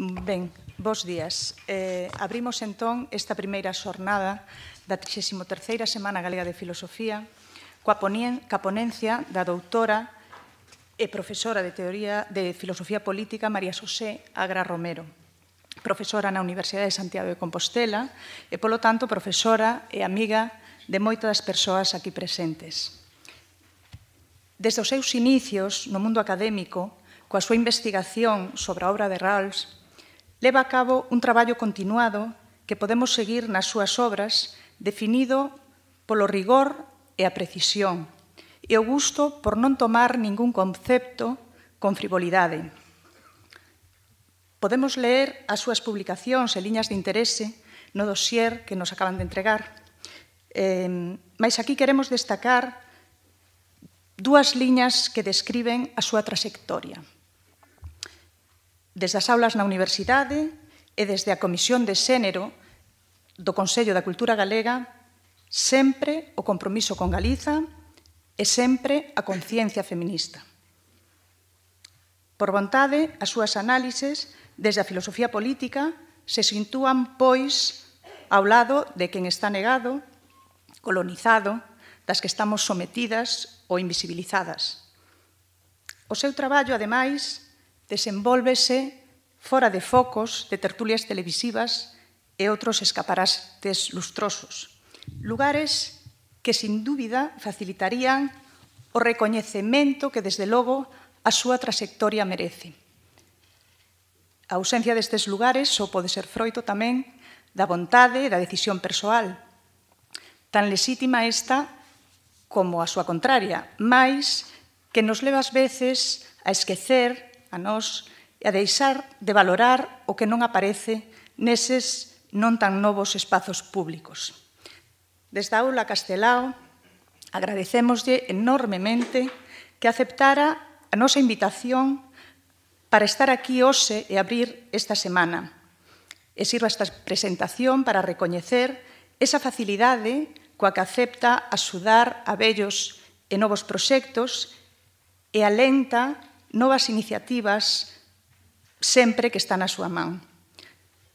Ben, bos días. Eh, abrimos entón esta primeira xornada da 33ª Semana Galega de Filosofía coa ponencia da doutora e profesora de Teoría de Filosofía Política María Xosé Agra Romero, profesora na Universidade de Santiago de Compostela e, polo tanto, profesora e amiga de moitas das persoas aquí presentes. Desde os seus inicios no mundo académico, coa súa investigación sobre a obra de Rawls, leva a cabo un traballo continuado que podemos seguir nas súas obras definido polo rigor e a precisión e o gusto por non tomar ningún concepto con frivolidade. Podemos ler as súas publicacións e liñas de interese no dossier que nos acaban de entregar. Eh, mas aquí queremos destacar dúas liñas que describen a súa trayectoria desde as aulas na universidade e desde a Comisión de Xénero do Consello da Cultura Galega, sempre o compromiso con Galiza e sempre a conciencia feminista. Por vontade, as súas análises desde a filosofía política se sintúan, pois, ao lado de quen está negado, colonizado, das que estamos sometidas ou invisibilizadas. O seu traballo, ademais, desenvólvese fora de focos de tertulias televisivas e outros escaparastes lustrosos. Lugares que, sin dúbida, facilitarían o recoñecemento que, desde logo, a súa trayectoria merece. A ausencia destes lugares só pode ser froito tamén da vontade e da decisión persoal. Tan lesítima esta como a súa contraria, máis que nos leva ás veces a esquecer a nós e a deixar de valorar o que non aparece neses non tan novos espazos públicos. Desde a aula Castelao agradecémoslle enormemente que aceptara a nosa invitación para estar aquí hoxe e abrir esta semana. E sirva esta presentación para recoñecer esa facilidade coa que acepta axudar a vellos e novos proxectos e alenta novas iniciativas sempre que están a súa man.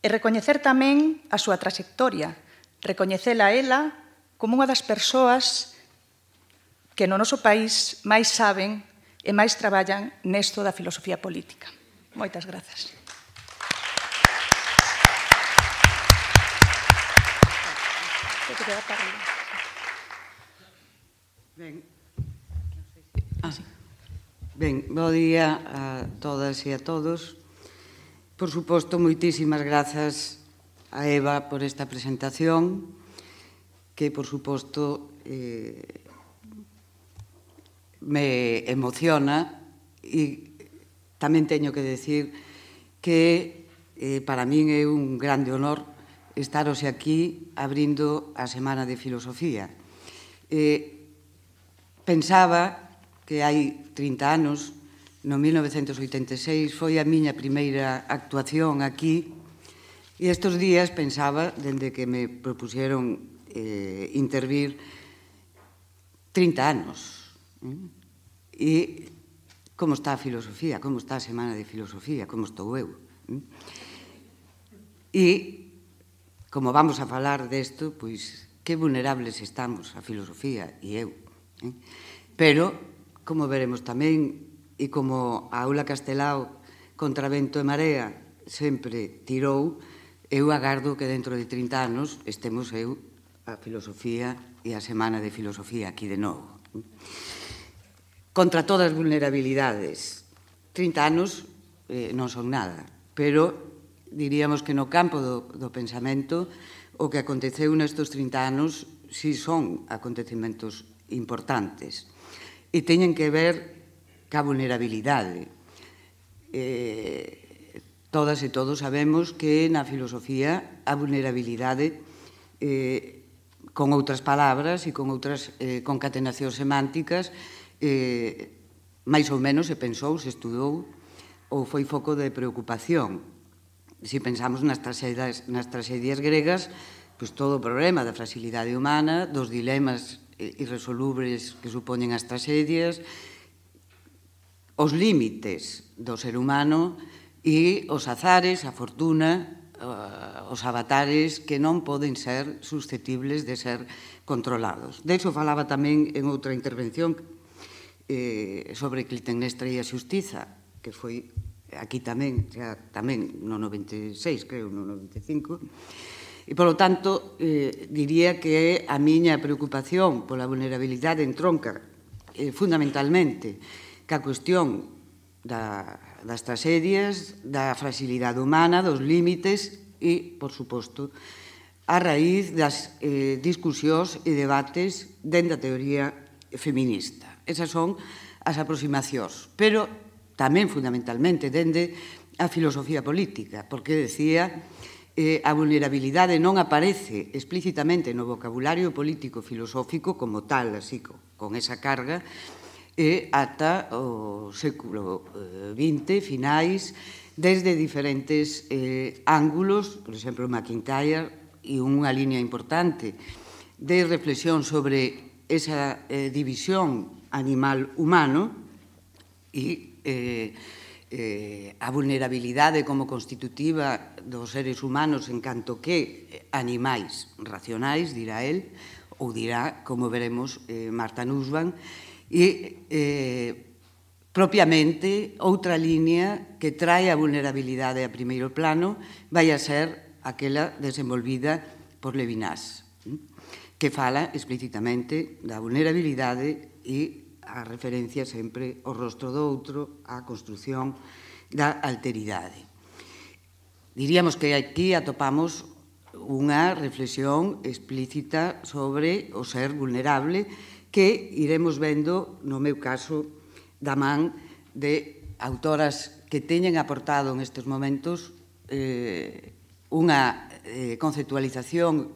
E recoñecer tamén a súa trayectoria, recoñecela a ela como unha das persoas que no noso país máis saben e máis traballan nesto da filosofía política. Moitas grazas. Ben. Ah, sí. Ben, bo día a todas e a todos. Por suposto, moitísimas grazas a Eva por esta presentación, que, por suposto, eh, me emociona e tamén teño que decir que eh, para min é un grande honor estaros aquí abrindo a Semana de Filosofía. Eh, pensaba que hai 30 anos, no 1986, foi a miña primeira actuación aquí e estes días pensaba, dende que me propusieron eh, intervir, 30 anos. E como está a filosofía, como está a semana de filosofía, como estou eu. E como vamos a falar desto, pois que vulnerables estamos a filosofía e eu. Pero como veremos tamén, e como a aula Castelao contra vento e marea sempre tirou, eu agardo que dentro de 30 anos estemos eu a filosofía e a semana de filosofía aquí de novo. Contra todas as vulnerabilidades. 30 anos eh, non son nada, pero diríamos que no campo do, do pensamento o que aconteceu nestes 30 anos si son acontecimentos importantes e teñen que ver ca vulnerabilidade. Eh, todas e todos sabemos que na filosofía a vulnerabilidade eh, con outras palabras e con outras eh, concatenacións semánticas eh, máis ou menos se pensou, se estudou ou foi foco de preocupación. Se pensamos nas tragedias, nas tragedias gregas, pois todo o problema da fragilidade humana, dos dilemas irresolubles que supoñen as tragedias, os límites do ser humano e os azares, a fortuna, eh, os avatares que non poden ser susceptibles de ser controlados. De iso falaba tamén en outra intervención eh, sobre Clitemnestra e a Xustiza, que foi aquí tamén, xa tamén no 96, creo, no 95, E, polo tanto, eh, diría que é a miña preocupación pola vulnerabilidade en tronca, eh, fundamentalmente, que a cuestión da, das tragedias, da fragilidade humana, dos límites e, por suposto, a raíz das eh, discusións e debates dentro da teoría feminista. Esas son as aproximacións, pero tamén fundamentalmente dende a filosofía política, porque decía eh, a vulnerabilidade non aparece explícitamente no vocabulario político filosófico como tal, así con esa carga, e ata o século XX, eh, finais, desde diferentes eh, ángulos, por exemplo, McIntyre, e unha línea importante de reflexión sobre esa eh, división animal-humano e eh, eh, a vulnerabilidade como constitutiva dos seres humanos en canto que animais racionais, dirá el, ou dirá, como veremos, eh, Marta Nussbaum, e eh, propiamente outra línea que trae a vulnerabilidade a primeiro plano vai a ser aquela desenvolvida por Levinas, que fala explicitamente da vulnerabilidade e a referencia sempre ao rostro do outro, á construción da alteridade. Diríamos que aquí atopamos unha reflexión explícita sobre o ser vulnerable que iremos vendo, no meu caso, da man de autoras que teñen aportado en estes momentos eh, unha eh, conceptualización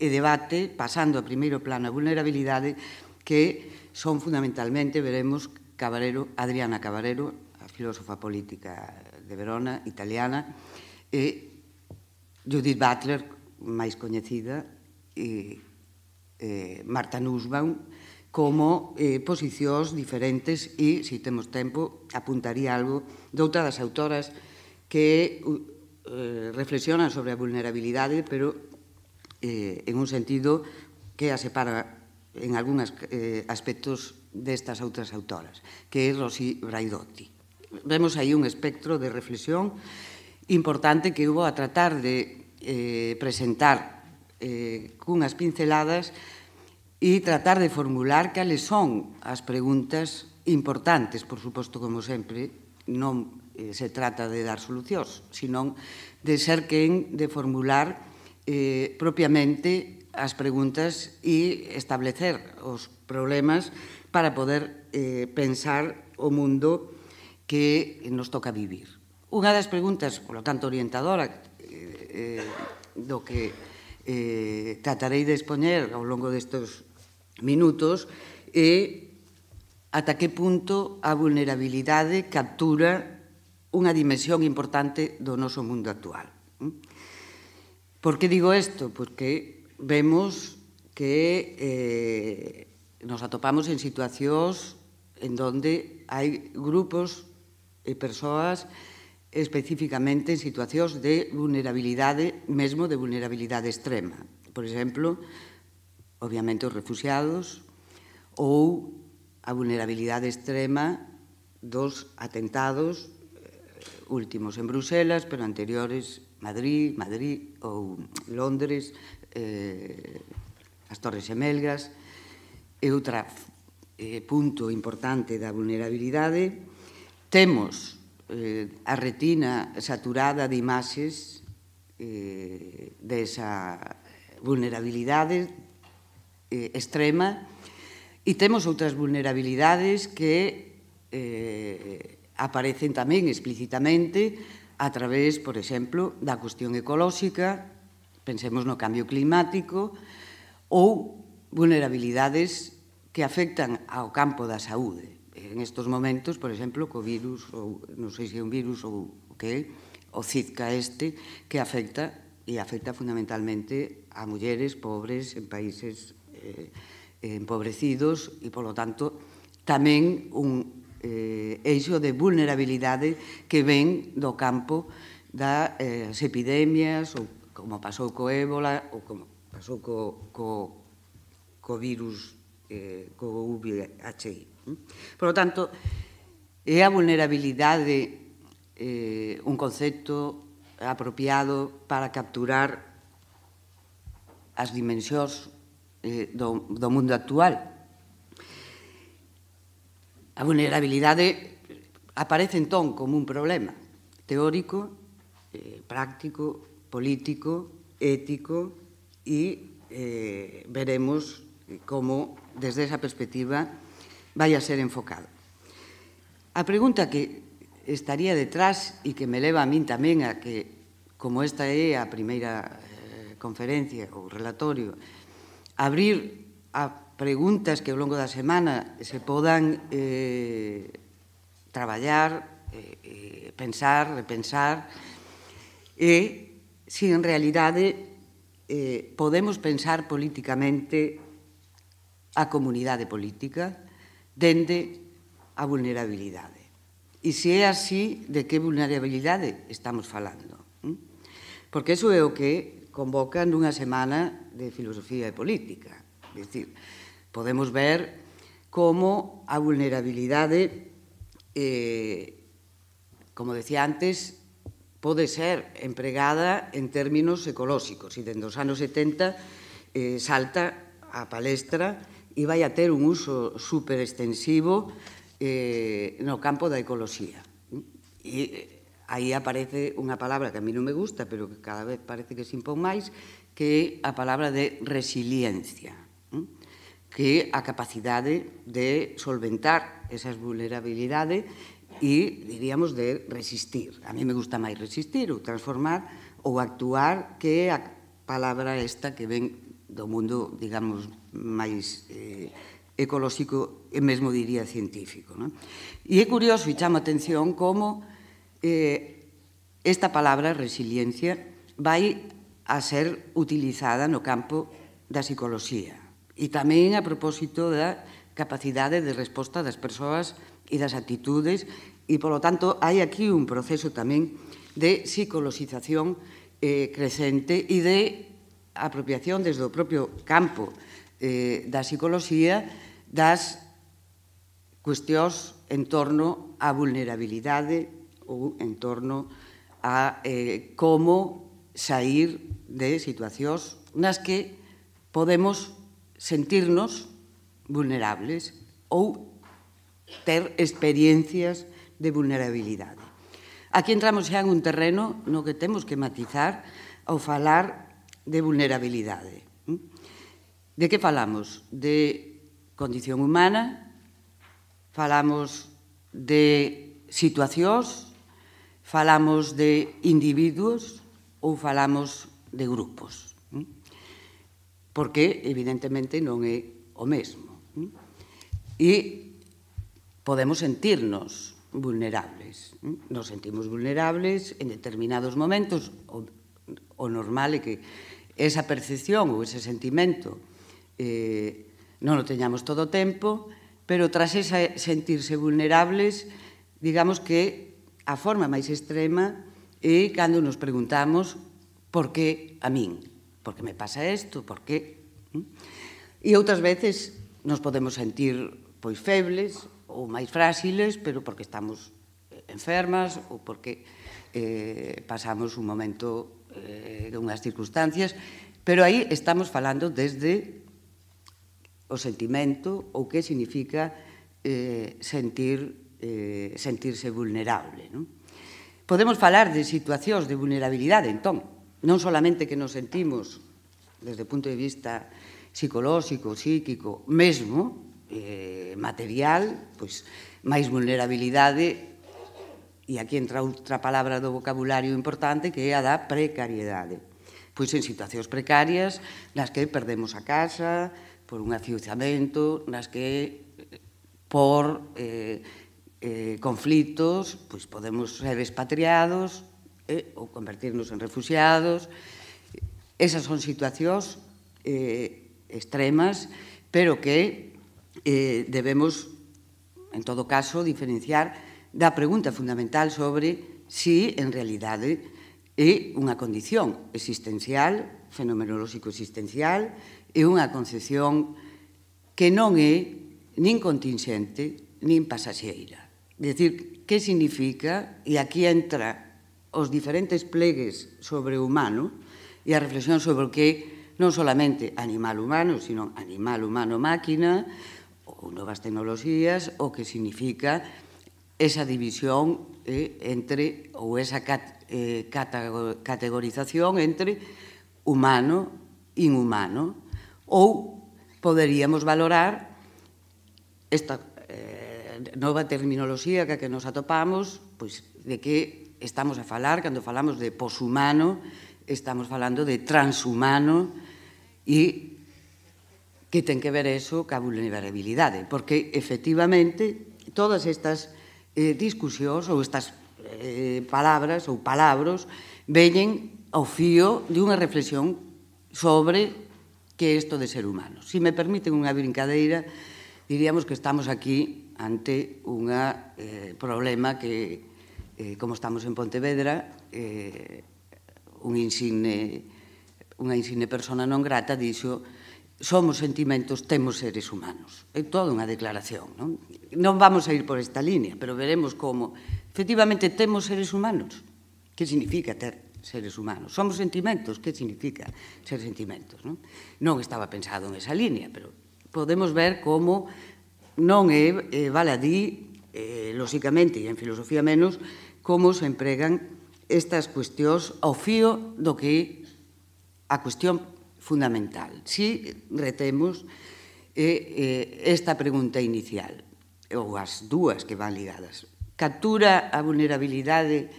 e debate pasando a primeiro plano a vulnerabilidade que son fundamentalmente, veremos, Cabarero, Adriana Cabarero, a filósofa política de Verona, italiana, e Judith Butler, máis coñecida, e, e Marta Nussbaum, como eh, posicións diferentes e, se temos tempo, apuntaría algo outra das autoras que uh, reflexionan sobre a vulnerabilidade, pero eh, en un sentido que a separa en algúns eh, aspectos destas outras autoras, que é Rosy Braidotti. Vemos aí un espectro de reflexión importante que hubo a tratar de eh, presentar eh, cunhas pinceladas e tratar de formular cales son as preguntas importantes, por suposto, como sempre, non eh, se trata de dar solucións, senón de ser quen de formular eh, propiamente as preguntas e establecer os problemas para poder eh, pensar o mundo que nos toca vivir. Unha das preguntas, polo tanto, orientadora eh, eh, do que eh, tratarei de expoñer ao longo destes minutos é ata que punto a vulnerabilidade captura unha dimensión importante do noso mundo actual. Por que digo isto? Porque vemos que eh, nos atopamos en situacións en donde hai grupos e persoas especificamente en situacións de vulnerabilidade, mesmo de vulnerabilidade extrema. Por exemplo, obviamente os refugiados ou a vulnerabilidade extrema dos atentados eh, últimos en Bruselas, pero anteriores Madrid, Madrid ou Londres, eh, as Torres Emelgas, e outra eh, punto importante da vulnerabilidade, temos eh, a retina saturada de imaxes eh, desa vulnerabilidade eh, extrema e temos outras vulnerabilidades que eh, aparecen tamén explicitamente a través, por exemplo, da cuestión ecolóxica Pensemos no cambio climático ou vulnerabilidades que afectan ao campo da saúde. En estos momentos, por exemplo, co virus, ou non sei se é un virus ou o que é, o Zika este, que afecta e afecta fundamentalmente a mulleres pobres en países eh, empobrecidos e, polo tanto, tamén un eh, eixo de vulnerabilidade que ven do campo das eh, epidemias ou como pasou co ébola ou como pasou co, co, co virus eh, co VHI. Por lo tanto, é a vulnerabilidade eh, un concepto apropiado para capturar as dimensións eh, do, do mundo actual. A vulnerabilidade aparece entón como un problema teórico, eh, práctico político, ético e eh, veremos como desde esa perspectiva vai a ser enfocado. A pregunta que estaría detrás e que me leva a min tamén a que, como esta é a primeira eh, conferencia ou relatorio, abrir a preguntas que ao longo da semana se podan eh, traballar, eh, eh pensar, repensar, e si en realidade eh, podemos pensar políticamente a comunidade política dende a vulnerabilidade. E se é así, de que vulnerabilidade estamos falando? Mm? Porque iso é o que convoca nunha semana de filosofía e política. É dicir, podemos ver como a vulnerabilidade, eh, como decía antes, pode ser empregada en términos ecolóxicos e dende os anos 70 eh, salta a palestra e vai a ter un uso superextensivo eh, no campo da ecoloxía. E eh, aí aparece unha palabra que a mí non me gusta, pero que cada vez parece que se impón máis, que é a palabra de resiliencia, que é a capacidade de solventar esas vulnerabilidades e, diríamos, de resistir. A mí me gusta máis resistir ou transformar ou actuar que a palabra esta que ven do mundo, digamos, máis eh, ecolóxico e mesmo diría científico. Non? E é curioso e chama atención como eh, esta palabra, resiliencia, vai a ser utilizada no campo da psicoloxía e tamén a propósito da capacidade de resposta das persoas e das actitudes e, polo tanto, hai aquí un proceso tamén de psicoloxización eh, crecente e de apropiación desde o propio campo eh, da psicoloxía das cuestións en torno á vulnerabilidade ou en torno a eh, como sair de situacións nas que podemos sentirnos vulnerables ou ter experiencias de vulnerabilidade. Aquí entramos xa en un terreno no que temos que matizar ao falar de vulnerabilidade. De que falamos? De condición humana, falamos de situacións, falamos de individuos ou falamos de grupos. Porque, evidentemente, non é o mesmo. E podemos sentirnos vulnerables. Nos sentimos vulnerables en determinados momentos, o, o normal é que esa percepción ou ese sentimento eh, non o teñamos todo o tempo, pero tras esa sentirse vulnerables, digamos que a forma máis extrema é cando nos preguntamos por que a min, por que me pasa isto, por que... E outras veces nos podemos sentir pois febles, ou máis frágiles, pero porque estamos eh, enfermas ou porque eh, pasamos un momento eh, unhas circunstancias, pero aí estamos falando desde o sentimento ou que significa eh, sentir eh, sentirse vulnerable. Non? Podemos falar de situacións de vulnerabilidade, entón, non solamente que nos sentimos desde o punto de vista psicolóxico, psíquico, mesmo, eh, material, pois máis vulnerabilidade e aquí entra outra palabra do vocabulario importante que é a da precariedade. Pois en situacións precarias nas que perdemos a casa por un afiuzamento, nas que por eh, eh, conflitos pois podemos ser expatriados eh, ou convertirnos en refugiados. Esas son situacións eh, extremas, pero que eh, debemos, en todo caso, diferenciar da pregunta fundamental sobre si, en realidade, é unha condición existencial, fenomenolóxico-existencial, é unha concepción que non é nin contingente, nin pasaxeira. dicir, que significa, e aquí entra os diferentes plegues sobre o humano e a reflexión sobre o que non solamente animal-humano, sino animal-humano-máquina, ou novas tecnoloxías, o que significa esa división eh, entre ou esa cat, eh, categorización entre humano e inhumano ou poderíamos valorar esta eh, nova terminoloxía que, que nos atopamos pois, de que estamos a falar cando falamos de poshumano estamos falando de transhumano e que ten que ver eso ca vulnerabilidade, porque efectivamente todas estas eh, discusións ou estas eh, palabras ou palabros veñen ao fío de unha reflexión sobre que é isto de ser humano. Se si me permiten unha brincadeira, diríamos que estamos aquí ante un eh, problema que, eh, como estamos en Pontevedra, eh, un insigne, unha insigne persona non grata dixo somos sentimentos, temos seres humanos. É toda unha declaración, non? Non vamos a ir por esta línea, pero veremos como efectivamente temos seres humanos. Que significa ter seres humanos? Somos sentimentos, que significa ser sentimentos, non? Non estaba pensado en esa línea, pero podemos ver como non é eh, baladí, eh, lóxicamente, e en filosofía menos, como se empregan estas cuestións ao fío do que a cuestión fundamental. Si retemos eh, eh, esta pregunta inicial, ou as dúas que van ligadas. Captura a vulnerabilidade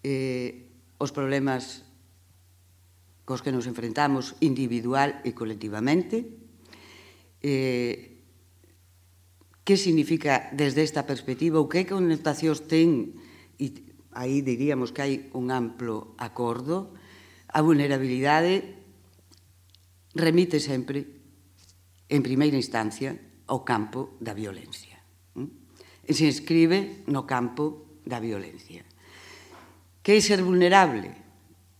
eh, os problemas cos que nos enfrentamos individual e colectivamente. Eh, que significa desde esta perspectiva ou que conectacións ten e aí diríamos que hai un amplo acordo a vulnerabilidade remite sempre, en primeira instancia, ao campo da violencia. Hm? E se inscribe no campo da violencia. Que é ser vulnerable?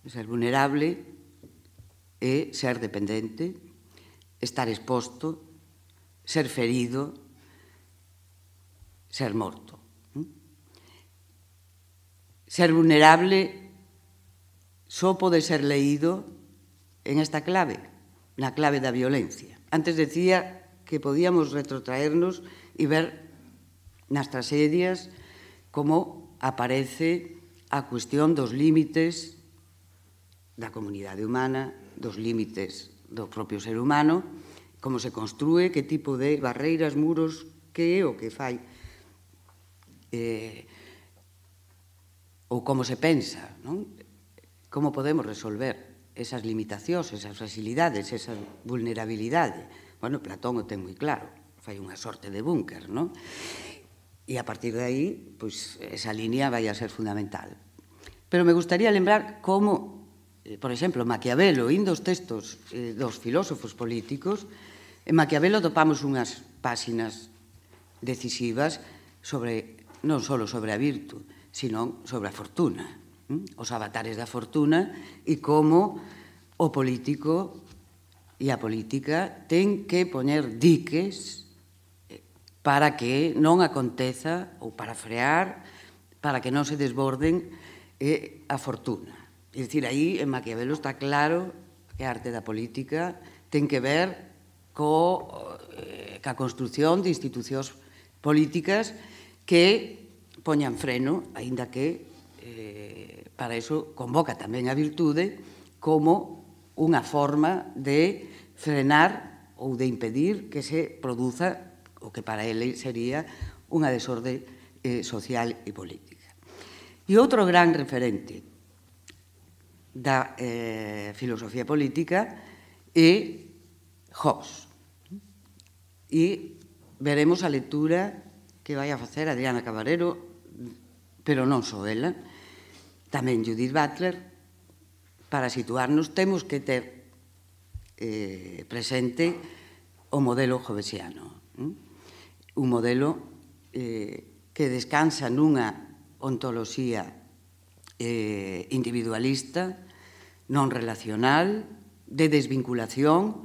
Ser vulnerable é ser dependente, estar exposto, ser ferido, ser morto. Hm? Ser vulnerable só pode ser leído en esta clave, na clave da violencia. Antes decía que podíamos retrotraernos e ver nas tragedias como aparece a cuestión dos límites da comunidade humana, dos límites do propio ser humano, como se construe, que tipo de barreiras, muros, que é o que fai eh, ou como se pensa, non? Como podemos resolver esas limitacións, esas facilidades, esa vulnerabilidade. Bueno, Platón o ten moi claro, fai unha sorte de búnker, non? E a partir de aí, pois, esa línea vai a ser fundamental. Pero me gustaría lembrar como, eh, por exemplo, Maquiavelo, indo os textos eh, dos filósofos políticos, en Maquiavelo topamos unhas páxinas decisivas sobre non só sobre a virtud, sino sobre a fortuna os avatares da fortuna e como o político e a política ten que poñer diques eh, para que non aconteza ou para frear, para que non se desborden eh, a fortuna. É dicir, aí en Maquiavelo está claro que a arte da política ten que ver co, eh, ca construción de institucións políticas que poñan freno, aínda que eh, Para iso convoca tamén a virtude como unha forma de frenar ou de impedir que se produza o que para ele sería unha desorde eh, social e política. E outro gran referente da eh, filosofía política é Hobbes. E veremos a lectura que vai a facer Adriana Cabarero, pero non só ela, Tamén Judith Butler, para situarnos, temos que ter eh, presente o modelo jovesiano. Hm? Un modelo eh, que descansa nunha ontoloxía eh, individualista, non relacional, de desvinculación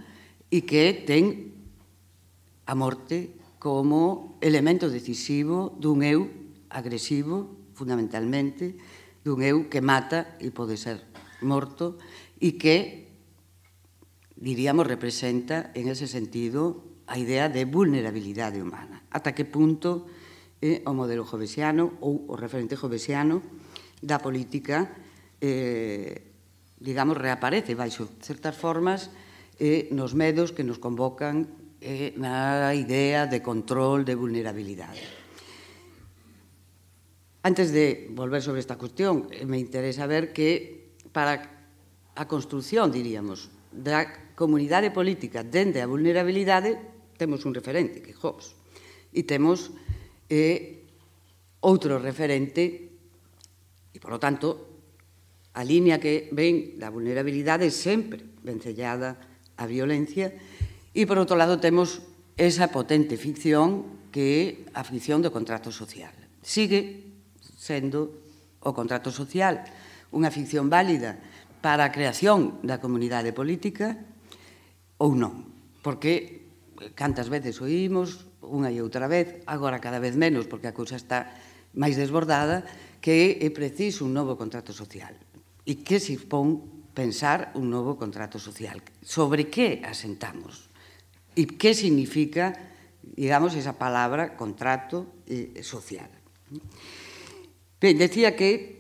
e que ten a morte como elemento decisivo dun eu agresivo, fundamentalmente, dun eu que mata e pode ser morto e que, diríamos, representa en ese sentido a idea de vulnerabilidade humana. Ata que punto eh, o modelo jovesiano ou o referente jovesiano da política eh, digamos, reaparece baixo certas formas eh, nos medos que nos convocan eh, na idea de control de vulnerabilidade. Antes de volver sobre esta cuestión, eh, me interesa ver que para a construción, diríamos, da comunidade política dende a vulnerabilidade temos un referente, que é Hobbes. E temos eh, outro referente e, por lo tanto, a línea que ven da vulnerabilidade sempre vencellada a violencia e, por outro lado, temos esa potente ficción que é a ficción do contrato social. Sigue sendo o contrato social unha ficción válida para a creación da comunidade política ou non. Porque eh, cantas veces oímos unha e outra vez, agora cada vez menos, porque a cousa está máis desbordada, que é preciso un novo contrato social. E que se pon pensar un novo contrato social? Sobre que asentamos? E que significa, digamos, esa palabra contrato eh, social? Ben, decía que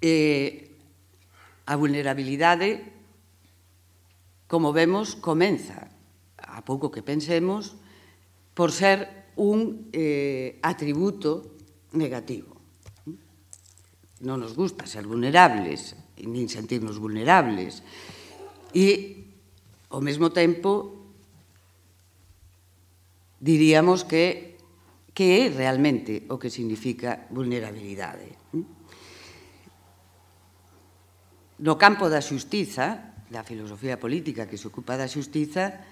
eh, a vulnerabilidade, como vemos, comeza, a pouco que pensemos, por ser un eh, atributo negativo. Non nos gusta ser vulnerables, nin sentirnos vulnerables. E, ao mesmo tempo, diríamos que que é realmente o que significa vulnerabilidade. No campo da xustiza, da filosofía política que se ocupa da xustiza,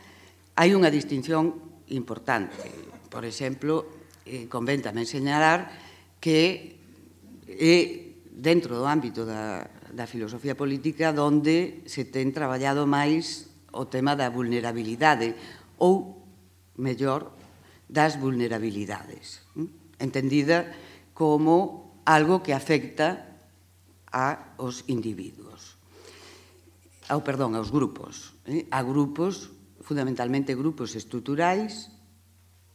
hai unha distinción importante. Por exemplo, eh, convén tamén señalar que é dentro do ámbito da, da filosofía política donde se ten traballado máis o tema da vulnerabilidade ou, mellor, das vulnerabilidades, entendida como algo que afecta a os individuos, ao, perdón, aos grupos, eh? a grupos, fundamentalmente grupos estruturais,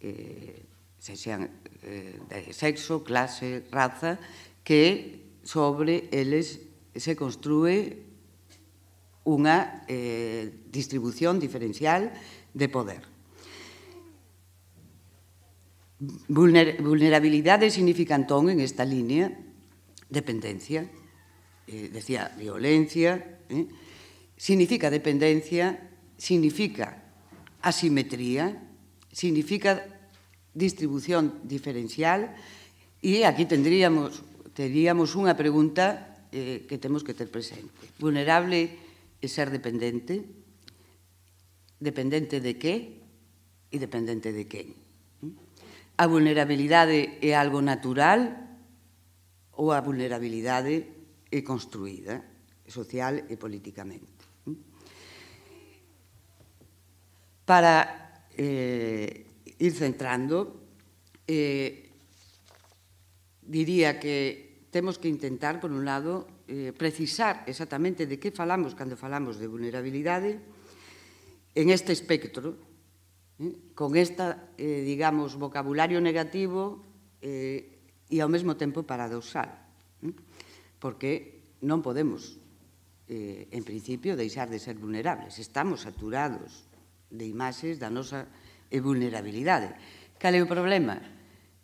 eh, se sean eh, de sexo, clase, raza, que sobre eles se construe unha eh, distribución diferencial de poder Vulner, vulnerabilidade significa entón en esta línea dependencia, eh, decía violencia, eh, significa dependencia, significa asimetría, significa distribución diferencial e aquí tendríamos teríamos unha pregunta eh, que temos que ter presente. Vulnerable é ser dependente? Dependente de que? E dependente de quen? A vulnerabilidade é algo natural ou a vulnerabilidade é construída social e políticamente. Para eh, ir centrando, eh, diría que temos que intentar, por un lado, eh, precisar exactamente de que falamos cando falamos de vulnerabilidade en este espectro ¿eh? Con esta, eh, digamos, vocabulario negativo eh, e ao mesmo tempo paradoxal. Eh? Porque non podemos, eh, en principio, deixar de ser vulnerables. Estamos saturados de imaxes da nosa eh, vulnerabilidade. Cal é o problema?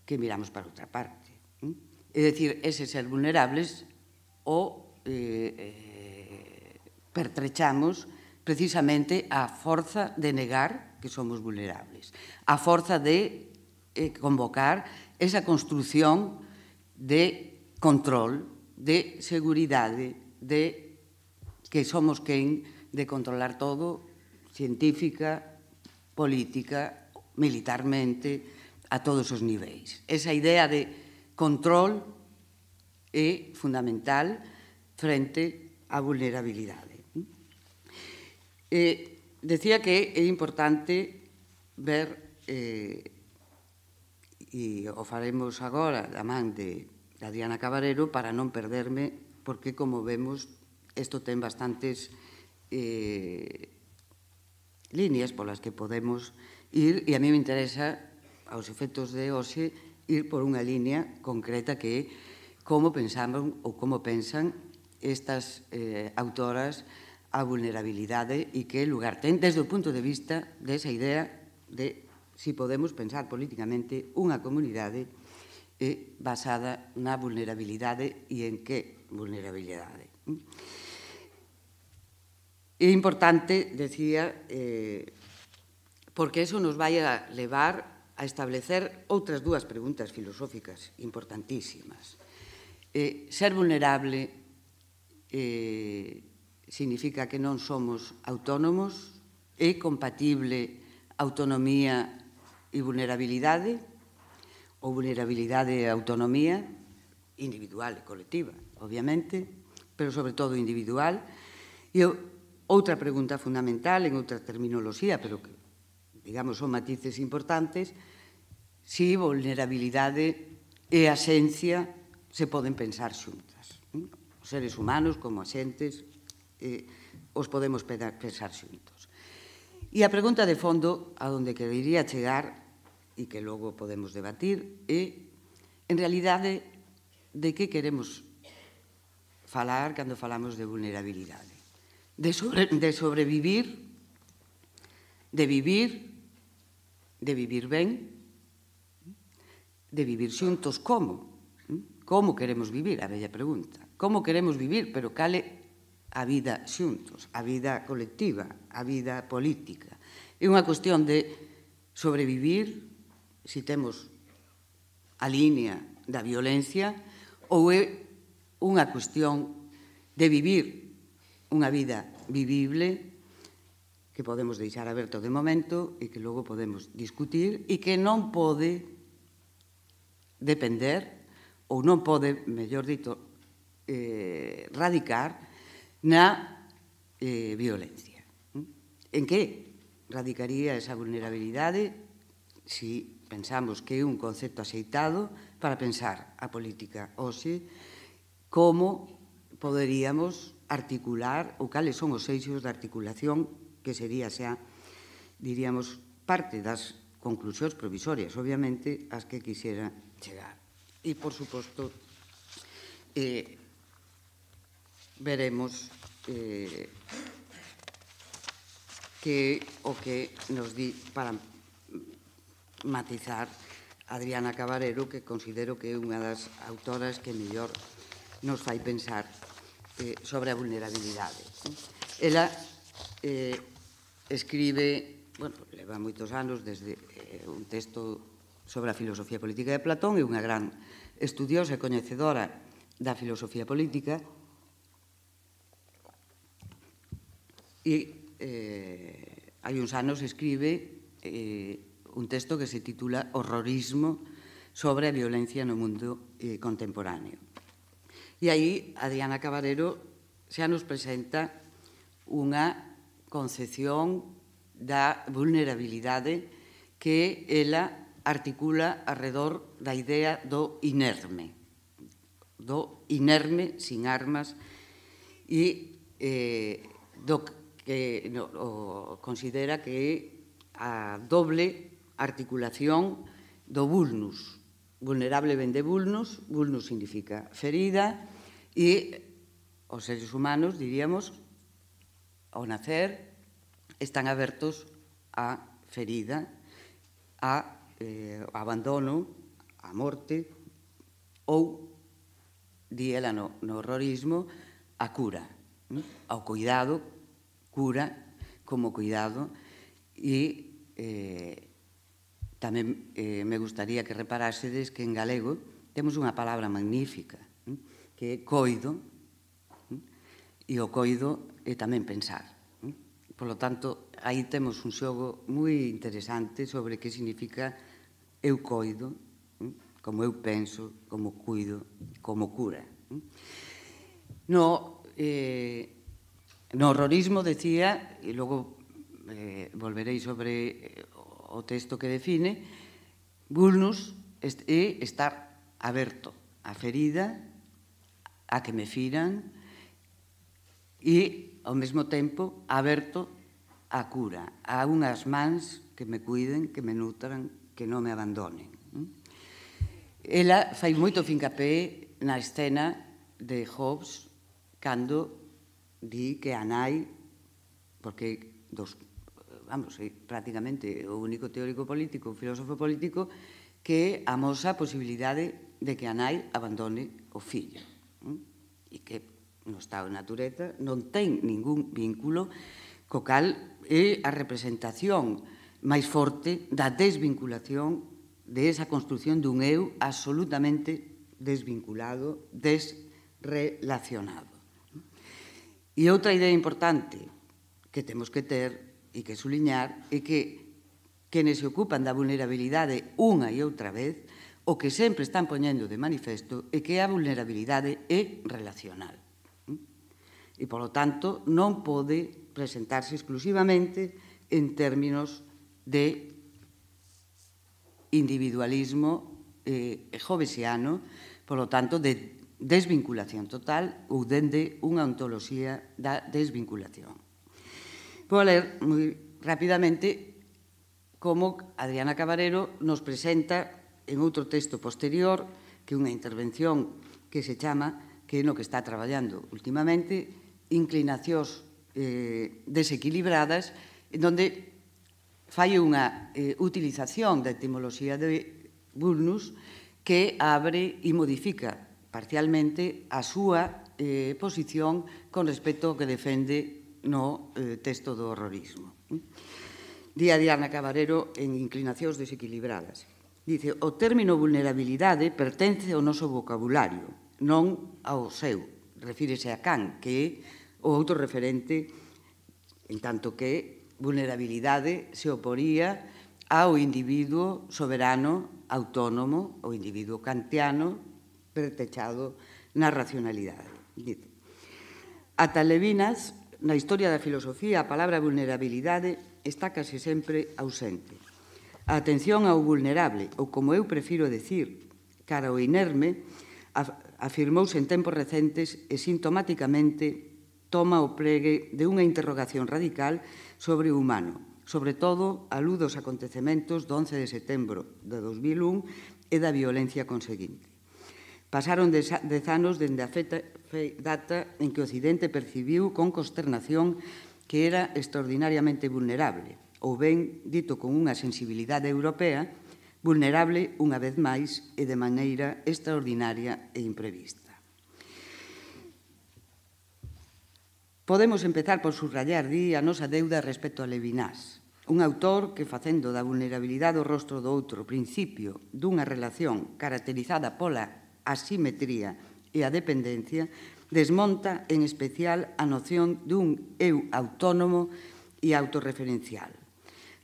Que miramos para outra parte. Eh? É dicir, ese ser vulnerables o eh, eh, pertrechamos precisamente a forza de negar que somos vulnerables. A forza de eh, convocar esa construción de control, de seguridade, de que somos quen de controlar todo, científica, política, militarmente, a todos os niveis. Esa idea de control é fundamental frente á vulnerabilidade. Eh, Decía que é importante ver, eh, e o faremos agora da man de, de Diana Cabarero para non perderme, porque como vemos, isto ten bastantes eh, líneas polas que podemos ir, e a mí me interesa, aos efectos de hoxe, ir por unha línea concreta que é como pensaban ou como pensan estas eh, autoras a vulnerabilidade e que lugar ten desde o punto de vista desa idea de si podemos pensar políticamente unha comunidade eh, basada na vulnerabilidade e en que vulnerabilidade. É importante, decía, eh, porque eso nos vai a levar a establecer outras dúas preguntas filosóficas importantísimas. Eh, ser vulnerable eh, significa que non somos autónomos? É compatible autonomía e vulnerabilidade? Ou vulnerabilidade e autonomía individual e colectiva, obviamente, pero sobre todo individual. E outra pregunta fundamental, en outra terminoloxía, pero que, digamos, son matices importantes, si vulnerabilidade e axencia se poden pensar xuntas. Os seres humanos como axentes eh, os podemos pensar xuntos. E a pregunta de fondo a onde diría chegar e que logo podemos debatir é, en realidade, de que queremos falar cando falamos de vulnerabilidade. De, sobre, de sobrevivir, de vivir, de vivir ben, de vivir xuntos como? Como queremos vivir? A bella pregunta. Como queremos vivir? Pero cale a vida xuntos, a vida colectiva, a vida política. É unha cuestión de sobrevivir se si temos a línea da violencia ou é unha cuestión de vivir unha vida vivible que podemos deixar aberto de momento e que logo podemos discutir e que non pode depender ou non pode, mellor dito, eh, radicar na eh, violencia. En que radicaría esa vulnerabilidade si pensamos que é un concepto aceitado para pensar a política hoxe como poderíamos articular ou cales son os eixos de articulación que sería xa, diríamos, parte das conclusións provisorias, obviamente, as que quixera chegar. E, por suposto, eh, veremos eh, que o que nos di para matizar Adriana Cabarero, que considero que é unha das autoras que mellor nos fai pensar eh, sobre a vulnerabilidade. Ela eh, escribe, bueno, leva moitos anos desde eh, un texto sobre a filosofía política de Platón e unha gran estudiosa e coñecedora da filosofía política, E eh, hai uns anos escribe eh, un texto que se titula Horrorismo sobre a violencia no mundo eh, contemporáneo. E aí Adriana Cabarero xa nos presenta unha concepción da vulnerabilidade que ela articula alrededor da idea do inerme, do inerme sin armas e eh, do que no, o considera que é a doble articulación do vulnus. Vulnerable de vulnus, vulnus significa ferida, e os seres humanos, diríamos, ao nacer, están abertos a ferida, a eh, abandono, a morte, ou, di no, no horrorismo, a cura, ao cuidado cura como cuidado e eh, tamén eh, me gustaría que reparásedes que en galego temos unha palabra magnífica mm, que é coido mm, e o coido é tamén pensar mm. polo tanto aí temos un xogo moi interesante sobre que significa eu coido como eu penso, como cuido, como cura. No, eh, No horrorismo decía, e logo eh, volverei sobre eh, o texto que define, vulnus é estar aberto a ferida, a que me firan, e ao mesmo tempo aberto a cura, a unhas mans que me cuiden, que me nutran, que non me abandonen. Ela fai moito fincapé na escena de Hobbes cando di que a nai, porque dos, vamos, é prácticamente o único teórico político, o filósofo político, que amosa a posibilidade de que a nai abandone o fillo. E que no estado de natureza non ten ningún vínculo co cal é a representación máis forte da desvinculación de esa construción dun eu absolutamente desvinculado, desrelacionado. E outra idea importante que temos que ter e que suliñar é que quenes se ocupan da vulnerabilidade unha e outra vez, o que sempre están poñendo de manifesto é que a vulnerabilidade é relacional. E, polo tanto, non pode presentarse exclusivamente en términos de individualismo eh, jovesiano, polo tanto, de desvinculación total ou dende unha ontoloxía da desvinculación. Vou ler moi rapidamente como Adriana Cabarero nos presenta en outro texto posterior que unha intervención que se chama que é no que está traballando últimamente inclinacións eh, desequilibradas donde fai unha eh, utilización da etimoloxía de vulnus que abre e modifica parcialmente a súa eh, posición con respecto ao que defende no eh, texto do horrorismo. Día a Diana Cabarero en Inclinacións desequilibradas. Dice, o término vulnerabilidade pertence ao noso vocabulario, non ao seu. Refírese a Kant, que é o outro referente, en tanto que vulnerabilidade se oporía ao individuo soberano, autónomo, ao individuo kantiano, pretechado na racionalidade. Dice, ata Levinas, na historia da filosofía, a palabra vulnerabilidade está case sempre ausente. A atención ao vulnerable, ou como eu prefiro decir, cara ao inerme, afirmouse en tempos recentes e sintomáticamente toma o pregue de unha interrogación radical sobre o humano, sobre todo a luz dos acontecementos do 11 de setembro de 2001 e da violencia conseguinte. Pasaron dez anos dende a feta, fe, data en que o Occidente percibiu con consternación que era extraordinariamente vulnerable, ou ben, dito con unha sensibilidade europea, vulnerable unha vez máis e de maneira extraordinaria e imprevista. Podemos empezar por subrayar, di, a nosa deuda respecto a Levinas, un autor que facendo da vulnerabilidade o rostro do outro principio dunha relación caracterizada pola a simetría e a dependencia, desmonta en especial a noción dun eu autónomo e autorreferencial.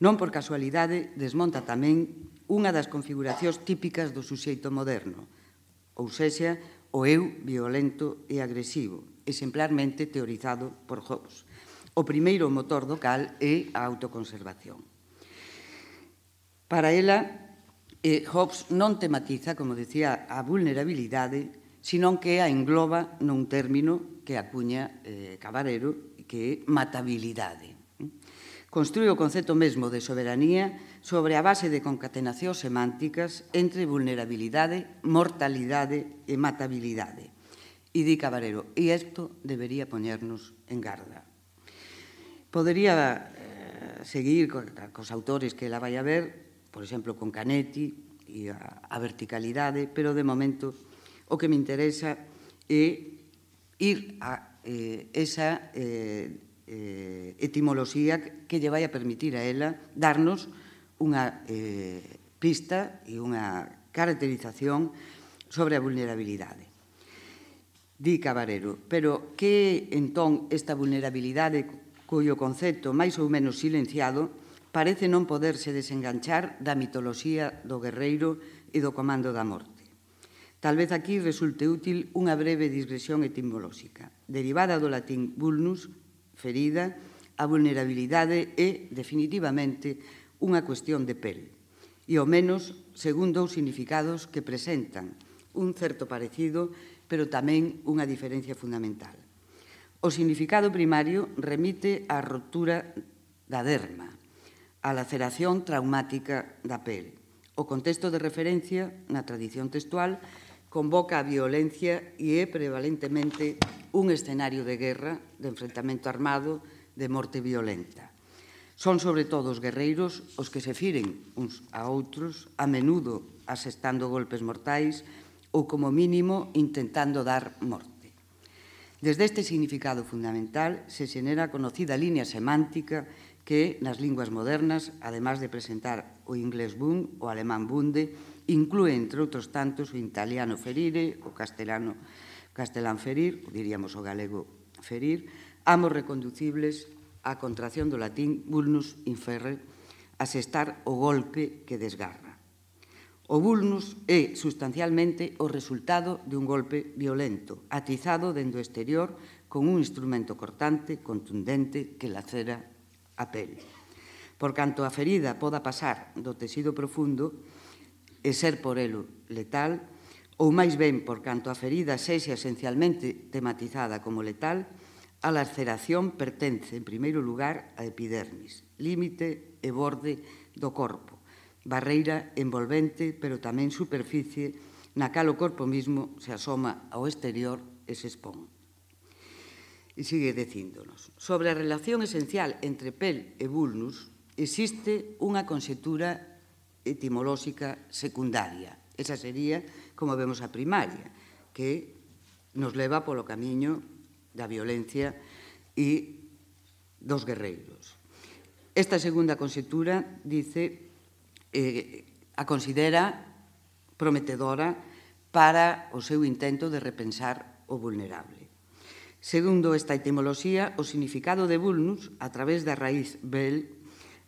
Non por casualidade desmonta tamén unha das configuracións típicas do suxeito moderno, ou sexa, o eu violento e agresivo, exemplarmente teorizado por Hobbes. O primeiro motor do cal é a autoconservación. Para ela, e Hobbes non tematiza, como decía, a vulnerabilidade, senón que a engloba nun término que acuña eh, Cabarero, que é matabilidade. Construí o concepto mesmo de soberanía sobre a base de concatenacións semánticas entre vulnerabilidade, mortalidade e matabilidade. E di Cabarero, e isto debería poñernos en garda. Podería eh, seguir cos autores que la vai a ver, por exemplo, con Canetti e a, a verticalidade, pero de momento o que me interesa é ir a eh, esa eh, eh, etimoloxía que lle vai a permitir a ela darnos unha eh, pista e unha caracterización sobre a vulnerabilidade. Di Cabarero, pero que entón esta vulnerabilidade cuyo concepto máis ou menos silenciado parece non poderse desenganchar da mitoloxía do guerreiro e do comando da morte. Tal vez aquí resulte útil unha breve digresión etimolóxica, derivada do latín vulnus, ferida, a vulnerabilidade é, definitivamente, unha cuestión de pel, e ao menos segundo os significados que presentan, un certo parecido, pero tamén unha diferencia fundamental. O significado primario remite á rotura da derma, a laceración traumática da pele. O contexto de referencia na tradición textual convoca a violencia e é prevalentemente un escenario de guerra, de enfrentamento armado, de morte violenta. Son sobre todo os guerreiros os que se firen uns a outros, a menudo asestando golpes mortais ou como mínimo intentando dar morte. Desde este significado fundamental se xenera a conocida línea semántica que nas linguas modernas, además de presentar o inglés bun, o alemán bunde, inclúe, entre outros tantos, o italiano ferire, o castelano castelán ferir, o diríamos o galego ferir, ambos reconducibles á contracción do latín vulnus inferre, asestar o golpe que desgarra. O vulnus é sustancialmente o resultado de un golpe violento, atizado dentro exterior con un instrumento cortante, contundente, que lacera a pel. Por canto a ferida poda pasar do tecido profundo e ser por elo letal, ou máis ben por canto a ferida sexe esencialmente tematizada como letal, a laceración pertence, en primeiro lugar, a epidermis, límite e borde do corpo, barreira envolvente, pero tamén superficie, na cal o corpo mismo se asoma ao exterior e se expón. E sigue dicíndonos. Sobre a relación esencial entre pel e vulnus existe unha conxetura etimolóxica secundaria. Esa sería, como vemos, a primaria, que nos leva polo camiño da violencia e dos guerreiros. Esta segunda conxetura, dice, eh, a considera prometedora para o seu intento de repensar o vulnerable. Segundo esta etimoloxía, o significado de vulnus, a través da raíz bel,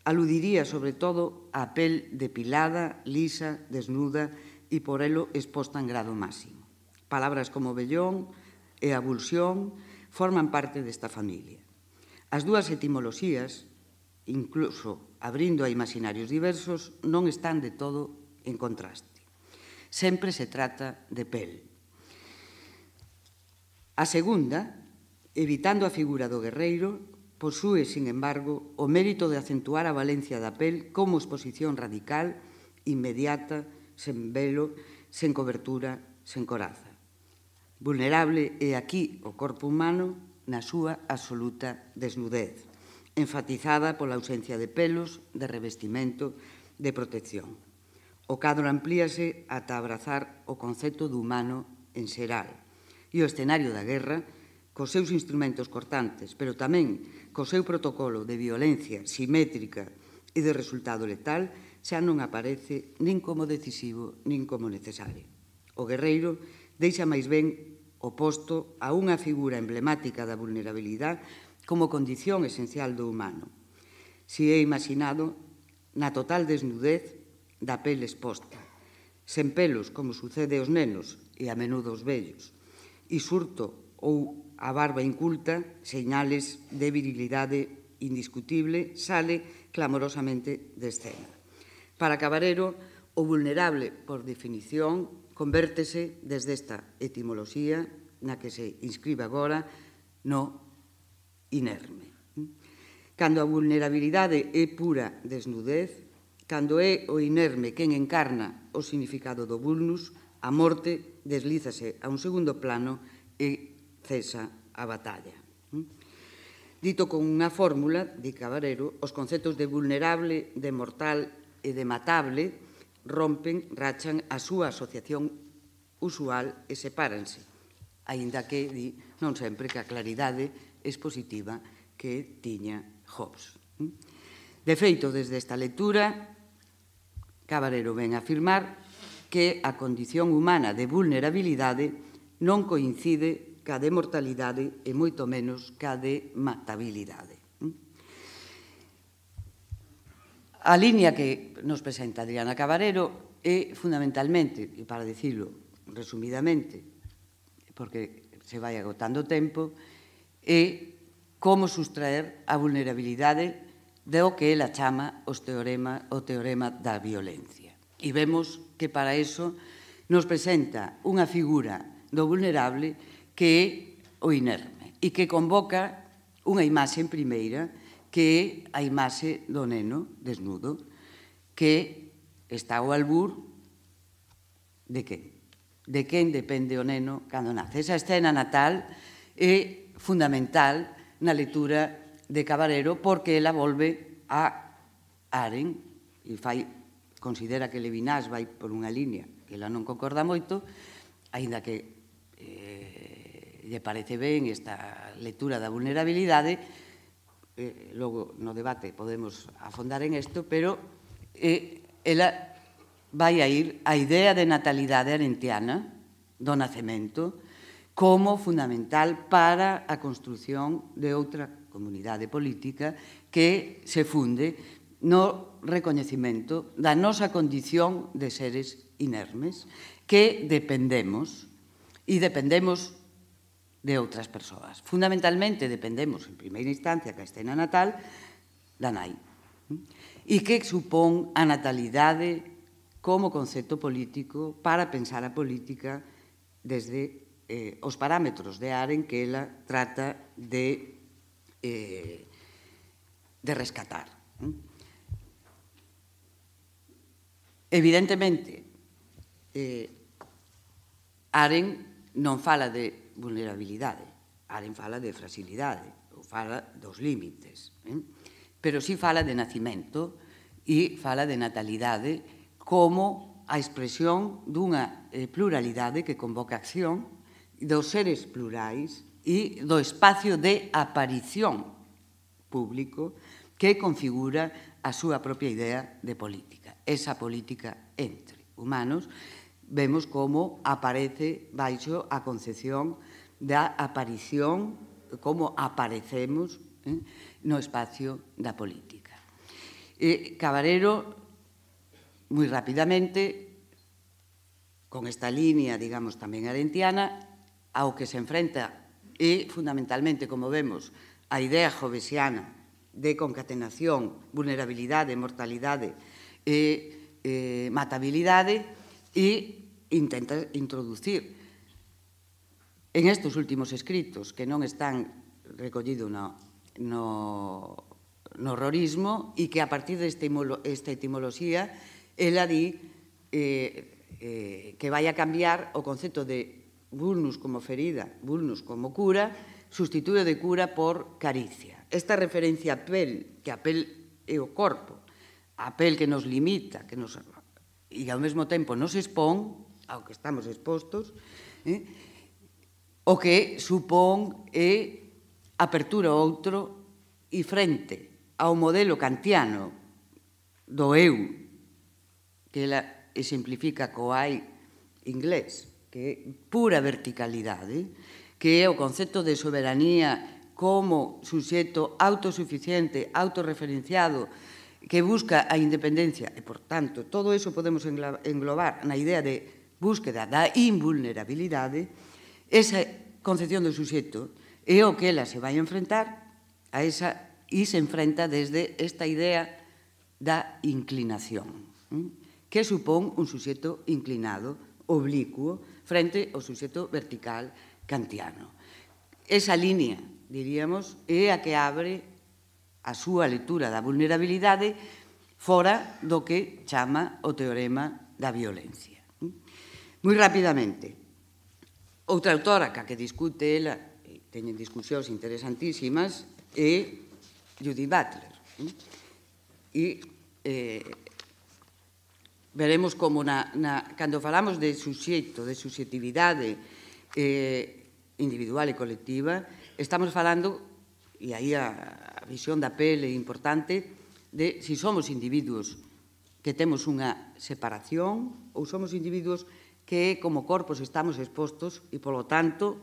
aludiría sobre todo á pel depilada, lisa, desnuda e por elo exposta en grado máximo. Palabras como vellón e abulsión forman parte desta familia. As dúas etimoloxías, incluso abrindo a imaginarios diversos, non están de todo en contraste. Sempre se trata de pel. A segunda, evitando a figura do guerreiro, posúe, sin embargo, o mérito de acentuar a valencia da pel como exposición radical, inmediata, sen velo, sen cobertura, sen coraza. Vulnerable é aquí o corpo humano na súa absoluta desnudez, enfatizada pola ausencia de pelos, de revestimento, de protección. O cadro amplíase ata abrazar o concepto do humano en xeral e o escenario da guerra cos seus instrumentos cortantes, pero tamén co seu protocolo de violencia simétrica e de resultado letal, xa non aparece nin como decisivo nin como necesario. O guerreiro deixa máis ben oposto a unha figura emblemática da vulnerabilidade como condición esencial do humano. Si é imaginado na total desnudez da pele exposta, sen pelos como sucede aos nenos e a menudo aos vellos, e surto ou a barba inculta, señales de virilidade indiscutible, sale clamorosamente de escena. Para Cabarero, o vulnerable, por definición, convértese desde esta etimoloxía na que se inscribe agora no inerme. Cando a vulnerabilidade é pura desnudez, cando é o inerme quen encarna o significado do vulnus, a morte deslízase a un segundo plano e cesa a batalla. Dito con unha fórmula, di Cabarero, os conceptos de vulnerable, de mortal e de matable rompen, rachan a súa asociación usual e sepáranse, aínda que di non sempre que a claridade expositiva que tiña Hobbes. De feito, desde esta lectura, Cabarero ven afirmar que a condición humana de vulnerabilidade non coincide ca de mortalidade e moito menos ca de matabilidade. Hm? A liña que nos presenta Adriana Cabarero é fundamentalmente, e para dicilo resumidamente, porque se vai agotando o tempo, é como sustraer a vulnerabilidade de o que ela chama os teorema, o teorema da violencia. E vemos que para eso nos presenta unha figura do vulnerable que é o inerme e que convoca unha imaxe en primeira que é a imaxe do neno desnudo que está ao albur de quen? De quen depende o neno cando nace. Esa escena natal é fundamental na lectura de Cabarero porque ela volve a Aren e fai considera que Levinas vai por unha línea que ela non concorda moito, aínda que eh, lle parece ben esta lectura da vulnerabilidade, eh, logo no debate podemos afondar en isto, pero eh, ela vai a ir a idea de natalidade arentiana do nacemento como fundamental para a construción de outra comunidade política que se funde no recoñecimento da nosa condición de seres inermes que dependemos e dependemos de outras persoas. Fundamentalmente dependemos, en primeira instancia, que a escena natal da nai. Mm, e que supón a natalidade como concepto político para pensar a política desde eh, os parámetros de Aren que ela trata de, eh, de rescatar. Mm. Evidentemente, eh, Aren non fala de vulnerabilidade. Allen fala de fragilidade, ou fala dos límites. Eh? Pero sí fala de nacimento e fala de natalidade como a expresión dunha eh, pluralidade que convoca acción dos seres plurais e do espacio de aparición público que configura a súa propia idea de política. Esa política entre humanos vemos como aparece baixo a concepción da aparición, como aparecemos eh, no espacio da política. E Cabarero, moi rapidamente, con esta línea, digamos, tamén arentiana, ao que se enfrenta e, fundamentalmente, como vemos, a idea jovesiana de concatenación, vulnerabilidade, mortalidade e eh, matabilidade e intenta introducir en estes últimos escritos que non están recollido no, no, no horrorismo e que a partir desta de esta etimoloxía ela di eh, eh, que vai a cambiar o concepto de vulnus como ferida, vulnus como cura, sustituído de cura por caricia. Esta referencia a pel, que a pel é o corpo, a pel que nos limita, que nos e ao mesmo tempo nos expón ao que estamos expostos, eh, o que supón é apertura outro e frente ao modelo kantiano do eu que ela exemplifica co hai inglés que é pura verticalidade que é o concepto de soberanía como suxeto autosuficiente, autorreferenciado, que busca a independencia, e, por tanto, todo eso podemos englobar na idea de búsqueda da invulnerabilidade, Esa concepción do suxeto é o que ela se vai enfrentar a esa e se enfrenta desde esta idea da inclinación, mm, que supón un suxeto inclinado, oblicuo, frente ao suxeto vertical kantiano. Esa línea, diríamos, é a que abre a súa lectura da vulnerabilidade fora do que chama o teorema da violencia. Mm. Moi rapidamente, Outra autora que que discute ela, e teñen discusións interesantísimas, é Judith Butler. E eh, veremos como na, na, cando falamos de suxeito, de suxetividade eh, individual e colectiva, estamos falando, e aí a, a visión da pele é importante, de si somos individuos que temos unha separación ou somos individuos que como corpos estamos expostos e, polo tanto,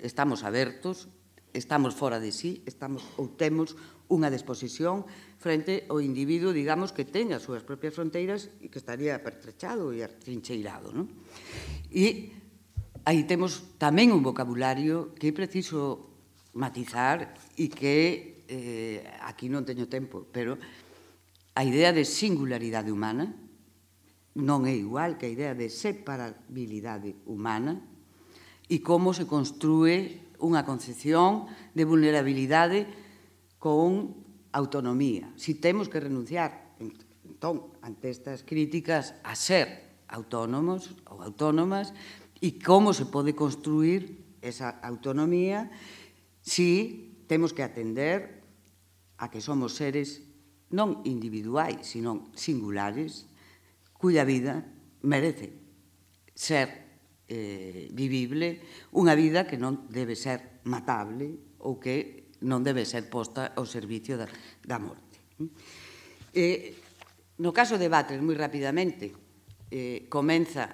estamos abertos, estamos fora de sí, estamos ou temos unha disposición frente ao individuo, digamos, que teña as súas propias fronteiras e que estaría pertrechado e artrincheirado. Non? E aí temos tamén un vocabulario que é preciso matizar e que eh, aquí non teño tempo, pero a idea de singularidade humana non é igual que a idea de separabilidade humana e como se construe unha concepción de vulnerabilidade con autonomía. Si temos que renunciar, entón, ante estas críticas, a ser autónomos ou autónomas e como se pode construir esa autonomía si temos que atender a que somos seres non individuais, sino singulares, cuya vida merece ser eh, vivible, unha vida que non debe ser matable ou que non debe ser posta ao servicio da, da morte. Eh, no caso de Butler, moi rapidamente, eh, comeza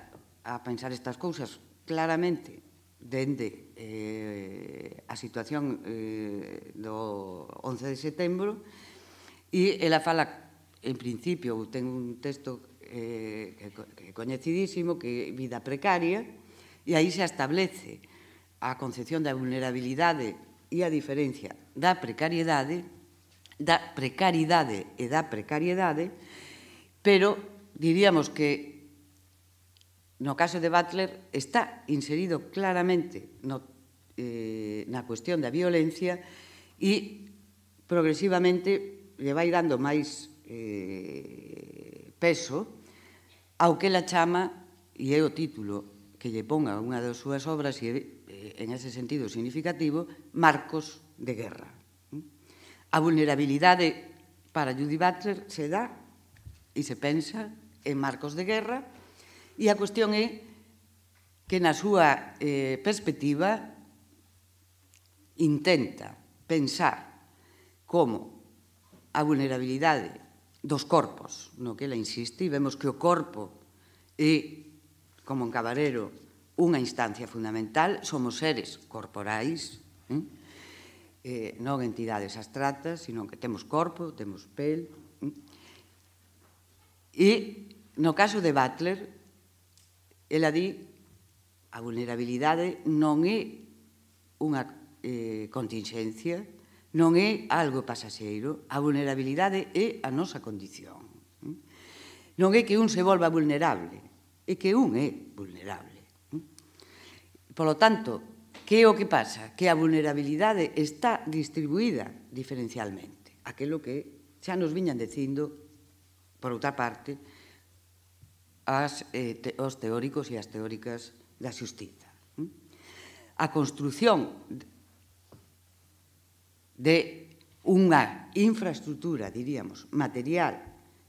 a pensar estas cousas claramente dende eh, a situación eh, do 11 de setembro e ela fala, en principio, ten un texto eh, que é coñecidísimo, que é vida precaria, e aí se establece a concepción da vulnerabilidade e a diferencia da precariedade, da precariedade e da precariedade, pero diríamos que no caso de Butler está inserido claramente no, eh, na cuestión da violencia e progresivamente lle vai dando máis eh, peso Ao que la chama, e é o título que lle ponga a unha das súas obras e en ese sentido significativo, Marcos de Guerra. A vulnerabilidade para Judy Butler se dá e se pensa en Marcos de Guerra e a cuestión é que na súa eh, perspectiva intenta pensar como a vulnerabilidade dos corpos, no que ela insiste, e vemos que o corpo é, como en Cabarero, unha instancia fundamental, somos seres corporais, eh? Eh, non entidades abstractas, sino que temos corpo, temos pel. Eh? E no caso de Butler, ela di a vulnerabilidade non é unha eh, contingencia, non é algo pasaxeiro, a vulnerabilidade é a nosa condición. Non é que un se volva vulnerable, é que un é vulnerable. Polo tanto, que é o que pasa? Que a vulnerabilidade está distribuída diferencialmente. Aquelo que xa nos viñan dicindo, por outra parte, as, eh, te, os teóricos e as teóricas da xustiza. A construción de unha infraestructura, diríamos, material,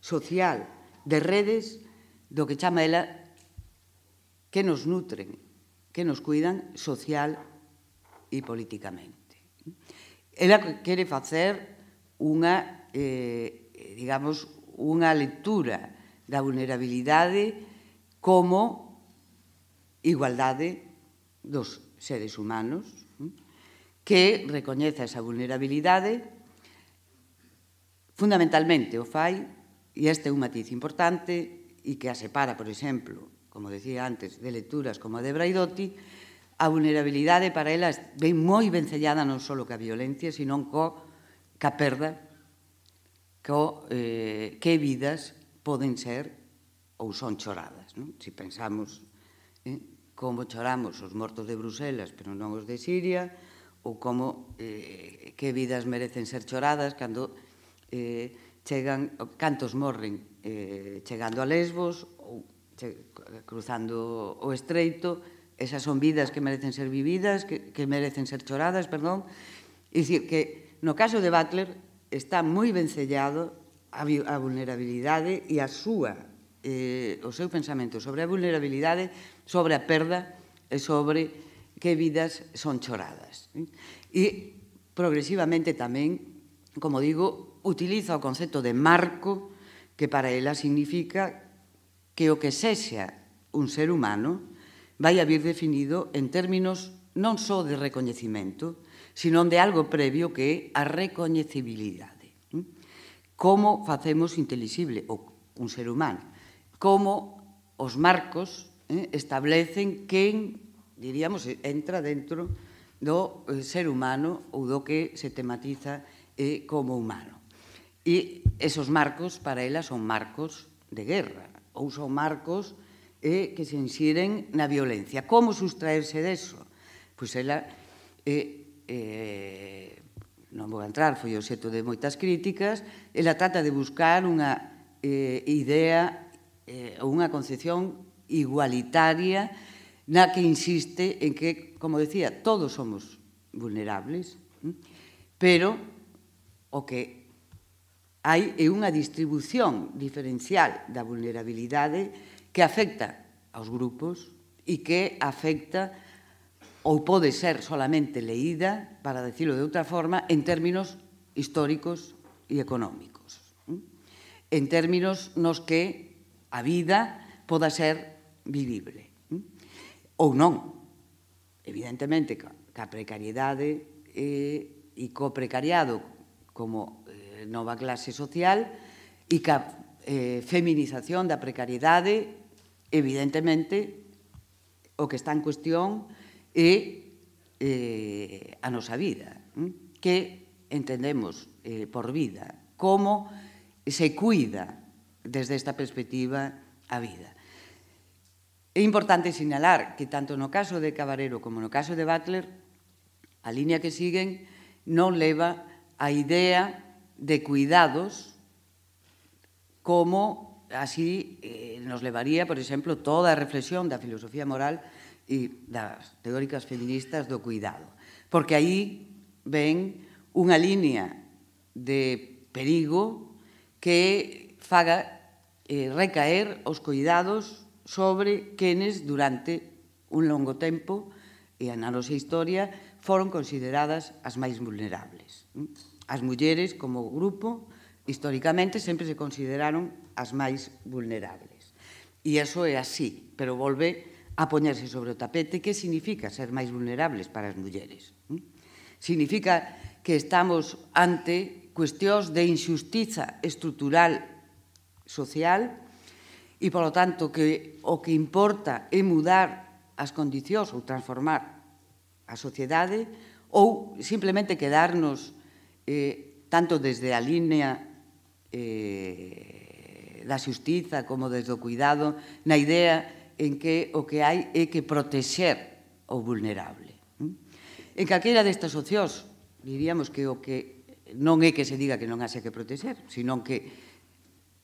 social, de redes, do que chama ela que nos nutren, que nos cuidan social e políticamente. Ela quere facer unha, eh, digamos, unha lectura da vulnerabilidade como igualdade dos seres humanos, que recoñeza esa vulnerabilidade, fundamentalmente o fai, e este é un matiz importante, e que a separa, por exemplo, como decía antes, de lecturas como a de Braidotti, a vulnerabilidade para ela ven moi vencellada non só que a violencia, sino co que a perda, co eh, que vidas poden ser ou son choradas. Non? Si pensamos eh, como choramos os mortos de Bruselas, pero non os de Siria, ou como eh, que vidas merecen ser choradas cando eh, chegan, cantos morren eh, chegando a Lesbos ou che, cruzando o estreito, esas son vidas que merecen ser vividas, que, que merecen ser choradas, perdón, e dicir que no caso de Butler está moi vencellado a, a vulnerabilidade e a súa eh, o seu pensamento sobre a vulnerabilidade, sobre a perda e sobre que vidas son choradas. E progresivamente tamén, como digo, utiliza o concepto de marco que para ela significa que o que sexa un ser humano vai a vir definido en términos non só de recoñecimento, sino de algo previo que é a recoñecibilidade. Como facemos inteligible o un ser humano? Como os marcos ¿eh? establecen quen diríamos, eh, entra dentro do eh, ser humano ou do que se tematiza eh, como humano. E esos marcos para ela son marcos de guerra ou son marcos eh, que se insiren na violencia. Como sustraerse deso? Pois ela eh, eh, non vou entrar, foi o xeto de moitas críticas, ela trata de buscar unha eh, idea eh, ou unha concepción igualitaria na que insiste en que, como decía, todos somos vulnerables, pero o que hai é unha distribución diferencial da vulnerabilidade que afecta aos grupos e que afecta ou pode ser solamente leída, para decirlo de outra forma, en términos históricos e económicos. En términos nos que a vida poda ser vivible ou non. Evidentemente, ca precariedade eh, e co precariado como eh, nova clase social e ca eh, feminización da precariedade, evidentemente, o que está en cuestión é eh, a nosa vida, hm, que entendemos eh, por vida, como se cuida desde esta perspectiva a vida. É importante sinalar que tanto no caso de Cabarero como no caso de Butler, a línea que siguen non leva a idea de cuidados como así eh, nos levaría, por exemplo, toda a reflexión da filosofía moral e das teóricas feministas do cuidado. Porque aí ven unha línea de perigo que faga eh, recaer os cuidados sobre quenes durante un longo tempo e a na nosa historia foron consideradas as máis vulnerables. As mulleres como grupo históricamente sempre se consideraron as máis vulnerables. E iso é así, pero volve a poñerse sobre o tapete que significa ser máis vulnerables para as mulleres. Significa que estamos ante cuestións de injustiza estrutural social e, polo tanto, que o que importa é mudar as condicións ou transformar a sociedade ou simplemente quedarnos eh, tanto desde a línea eh, da xustiza como desde o cuidado na idea en que o que hai é que protexer o vulnerable. En calquera destas opcións, diríamos que o que non é que se diga que non haxe que protexer, senón que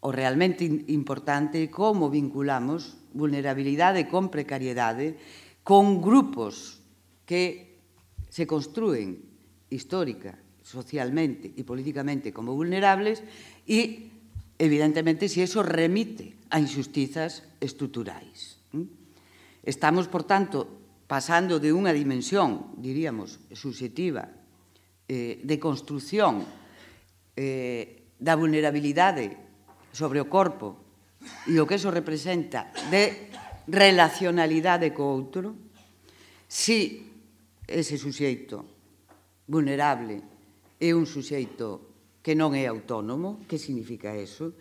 o realmente importante é como vinculamos vulnerabilidade con precariedade con grupos que se construen histórica, socialmente e políticamente como vulnerables e, evidentemente, si eso remite a injustizas estruturais. Estamos, por tanto, pasando de unha dimensión, diríamos, subjetiva, eh, de construción eh, da vulnerabilidade sobre o corpo e o que eso representa de relacionalidade co outro, si ese suxeito vulnerable é un suxeito que non é autónomo, que significa eso,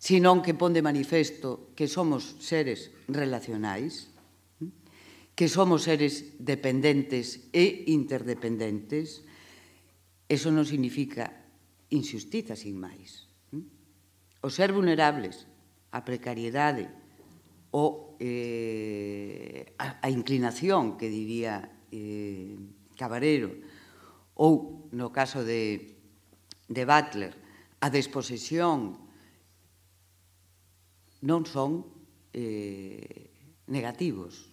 senón que pon de manifesto que somos seres relacionais, que somos seres dependentes e interdependentes, eso non significa injustiza sin máis o ser vulnerables, a precariedade, o eh, a, a inclinación que diría eh, Cabarero, ou, no caso de, de Butler, a desposesión non son eh, negativos.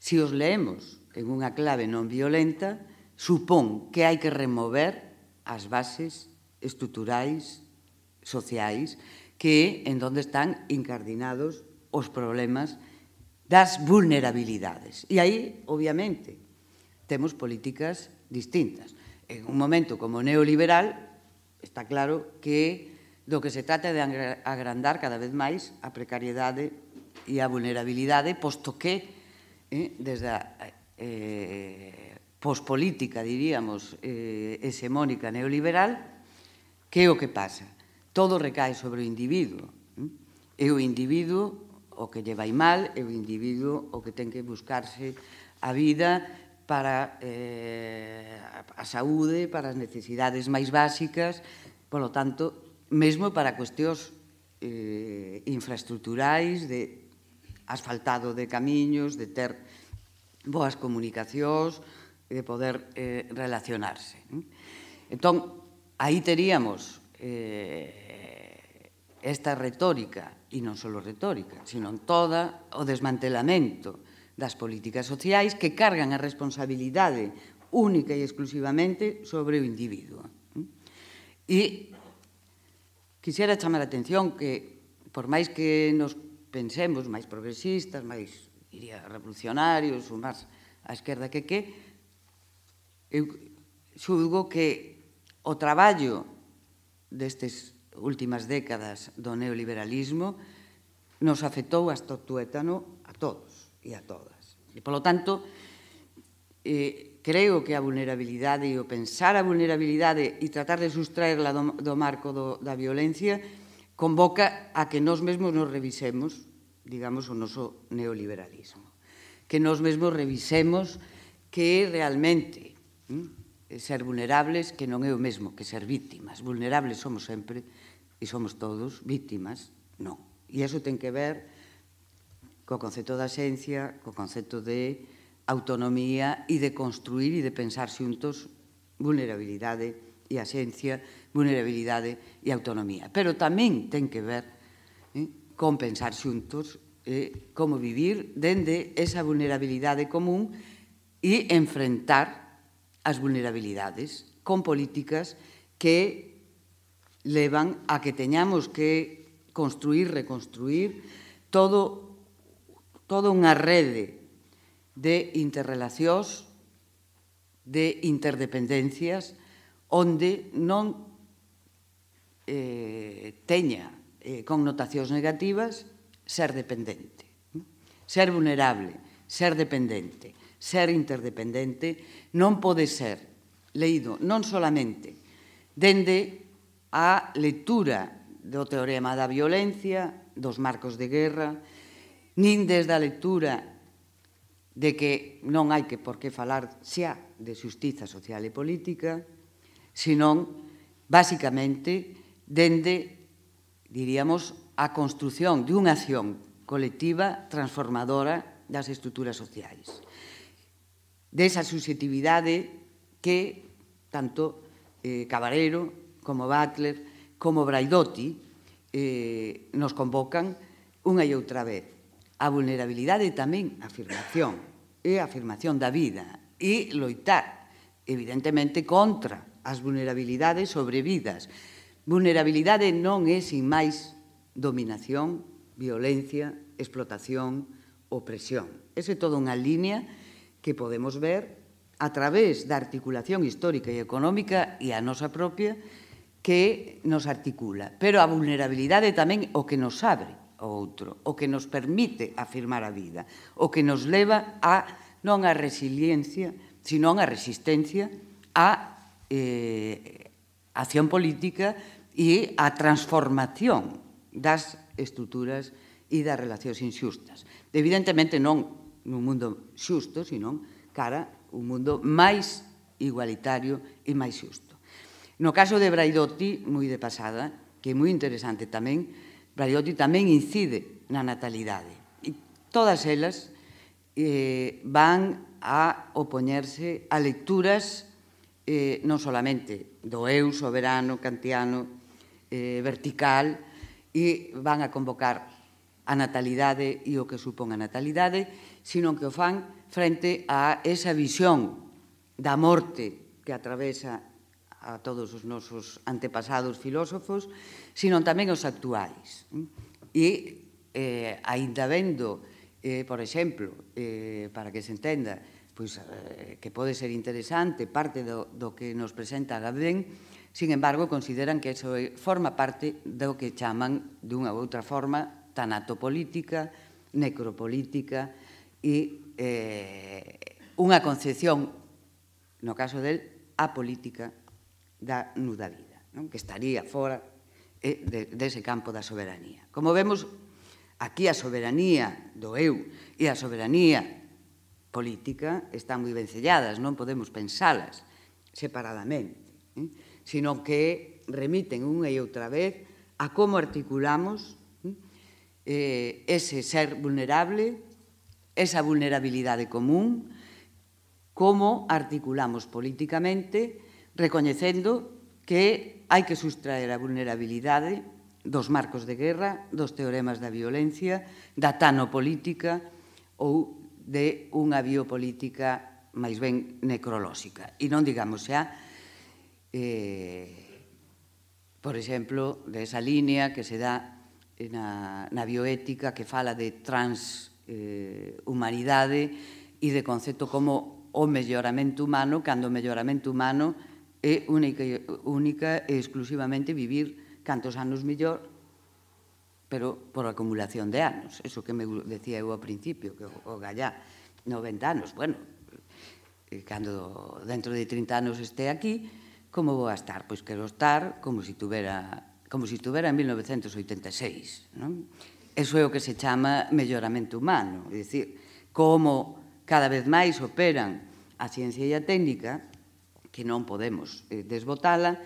Si os leemos en unha clave non violenta, supón que hai que remover as bases estruturais sociais que en donde están incardinados os problemas das vulnerabilidades. E aí, obviamente, temos políticas distintas. En un momento como neoliberal, está claro que do que se trata de agrandar cada vez máis a precariedade e a vulnerabilidade, posto que eh, desde a eh, pospolítica, diríamos, eh, hexemónica neoliberal, que é o que pasa? todo recae sobre o individuo. É o individuo o que lle vai mal, é o individuo o que ten que buscarse a vida para eh, a saúde, para as necesidades máis básicas, polo tanto, mesmo para cuestións eh, infraestructurais, de asfaltado de camiños, de ter boas comunicacións, de poder eh, relacionarse. Entón, aí teríamos eh, esta retórica, e non só retórica, sino toda o desmantelamento das políticas sociais que cargan a responsabilidade única e exclusivamente sobre o individuo. E quixera chamar a atención que, por máis que nos pensemos máis progresistas, máis, diría, revolucionarios, ou máis a esquerda que que, eu xulgo que o traballo destes últimas décadas do neoliberalismo nos afectou hasta o tuétano a todos e a todas. E, polo tanto, eh, creo que a vulnerabilidade e o pensar a vulnerabilidade e tratar de sustraerla do, do marco do, da violencia convoca a que nós mesmos nos revisemos, digamos, o noso neoliberalismo. Que nós mesmos revisemos que realmente ¿eh? ser vulnerables que non é o mesmo que ser vítimas. Vulnerables somos sempre e somos todos vítimas, non. E iso ten que ver co concepto da xencia, co concepto de autonomía e de construir e de pensar xuntos vulnerabilidade e a xencia, vulnerabilidade e autonomía. Pero tamén ten que ver eh, con pensar xuntos eh, como vivir dende esa vulnerabilidade común e enfrentar as vulnerabilidades con políticas que levan a que teñamos que construir, reconstruir todo toda unha rede de interrelacións, de interdependencias, onde non eh, teña eh, connotacións negativas ser dependente, ser vulnerable, ser dependente ser interdependente non pode ser leído non solamente dende a lectura do teorema da violencia, dos marcos de guerra, nin desde a lectura de que non hai que por que falar xa de xustiza social e política, senón basicamente dende, diríamos, a construción dunha acción colectiva transformadora das estruturas sociais desa subjetividade que tanto eh, Cabarero como Butler como Braidotti eh, nos convocan unha e outra vez. A vulnerabilidade tamén a afirmación, e a afirmación da vida, e loitar, evidentemente, contra as vulnerabilidades sobre vidas. Vulnerabilidade non é, sin máis, dominación, violencia, explotación, opresión. Ese é toda unha línea que podemos ver a través da articulación histórica e económica e a nosa propia que nos articula. Pero a vulnerabilidade tamén o que nos abre o outro, o que nos permite afirmar a vida, o que nos leva a non a resiliencia, sino a resistencia a eh, acción política e a transformación das estruturas e das relacións inxustas. Evidentemente non nun mundo xusto, senón cara un mundo máis igualitario e máis xusto. No caso de Braidotti, moi de pasada, que é moi interesante tamén, Braidotti tamén incide na natalidade. E todas elas eh, van a opoñerse a lecturas eh, non solamente do eu soberano, kantiano, eh, vertical, e van a convocar a natalidade e o que supón a natalidade, sino que o fan frente a esa visión da morte que atravesa a todos os nosos antepasados filósofos, sino tamén os actuais. E, eh, ainda vendo, eh, por exemplo, eh, para que se entenda, pois, eh, que pode ser interesante parte do, do que nos presenta Gabén, sin embargo, consideran que eso forma parte do que chaman dunha ou outra forma tanatopolítica, necropolítica, e eh, unha concepción, no caso del, a política da nuda vida, non? que estaría fora eh, de, dese campo da soberanía. Como vemos, aquí a soberanía do eu e a soberanía política están moi vencelladas, non podemos pensalas separadamente, eh? sino que remiten unha e outra vez a como articulamos eh, ese ser vulnerable esa vulnerabilidade común, como articulamos políticamente, recoñecendo que hai que sustraer a vulnerabilidade dos marcos de guerra, dos teoremas da violencia, da tanopolítica ou de unha biopolítica máis ben necrolóxica. E non digamos xa, eh, por exemplo, de esa línea que se dá na, na bioética que fala de trans eh, humanidade e de concepto como o melloramento humano, cando o melloramento humano é única, única e exclusivamente vivir cantos anos mellor, pero por acumulación de anos. Eso que me decía eu ao principio, que o gallá, 90 anos, bueno, eh, cando dentro de 30 anos este aquí, como vou a estar? Pois quero estar como se si tuvera como se si tuvera en 1986, non? Eso é o que se chama melloramento humano, é dicir, como cada vez máis operan a ciencia e a técnica, que non podemos eh, desbotala,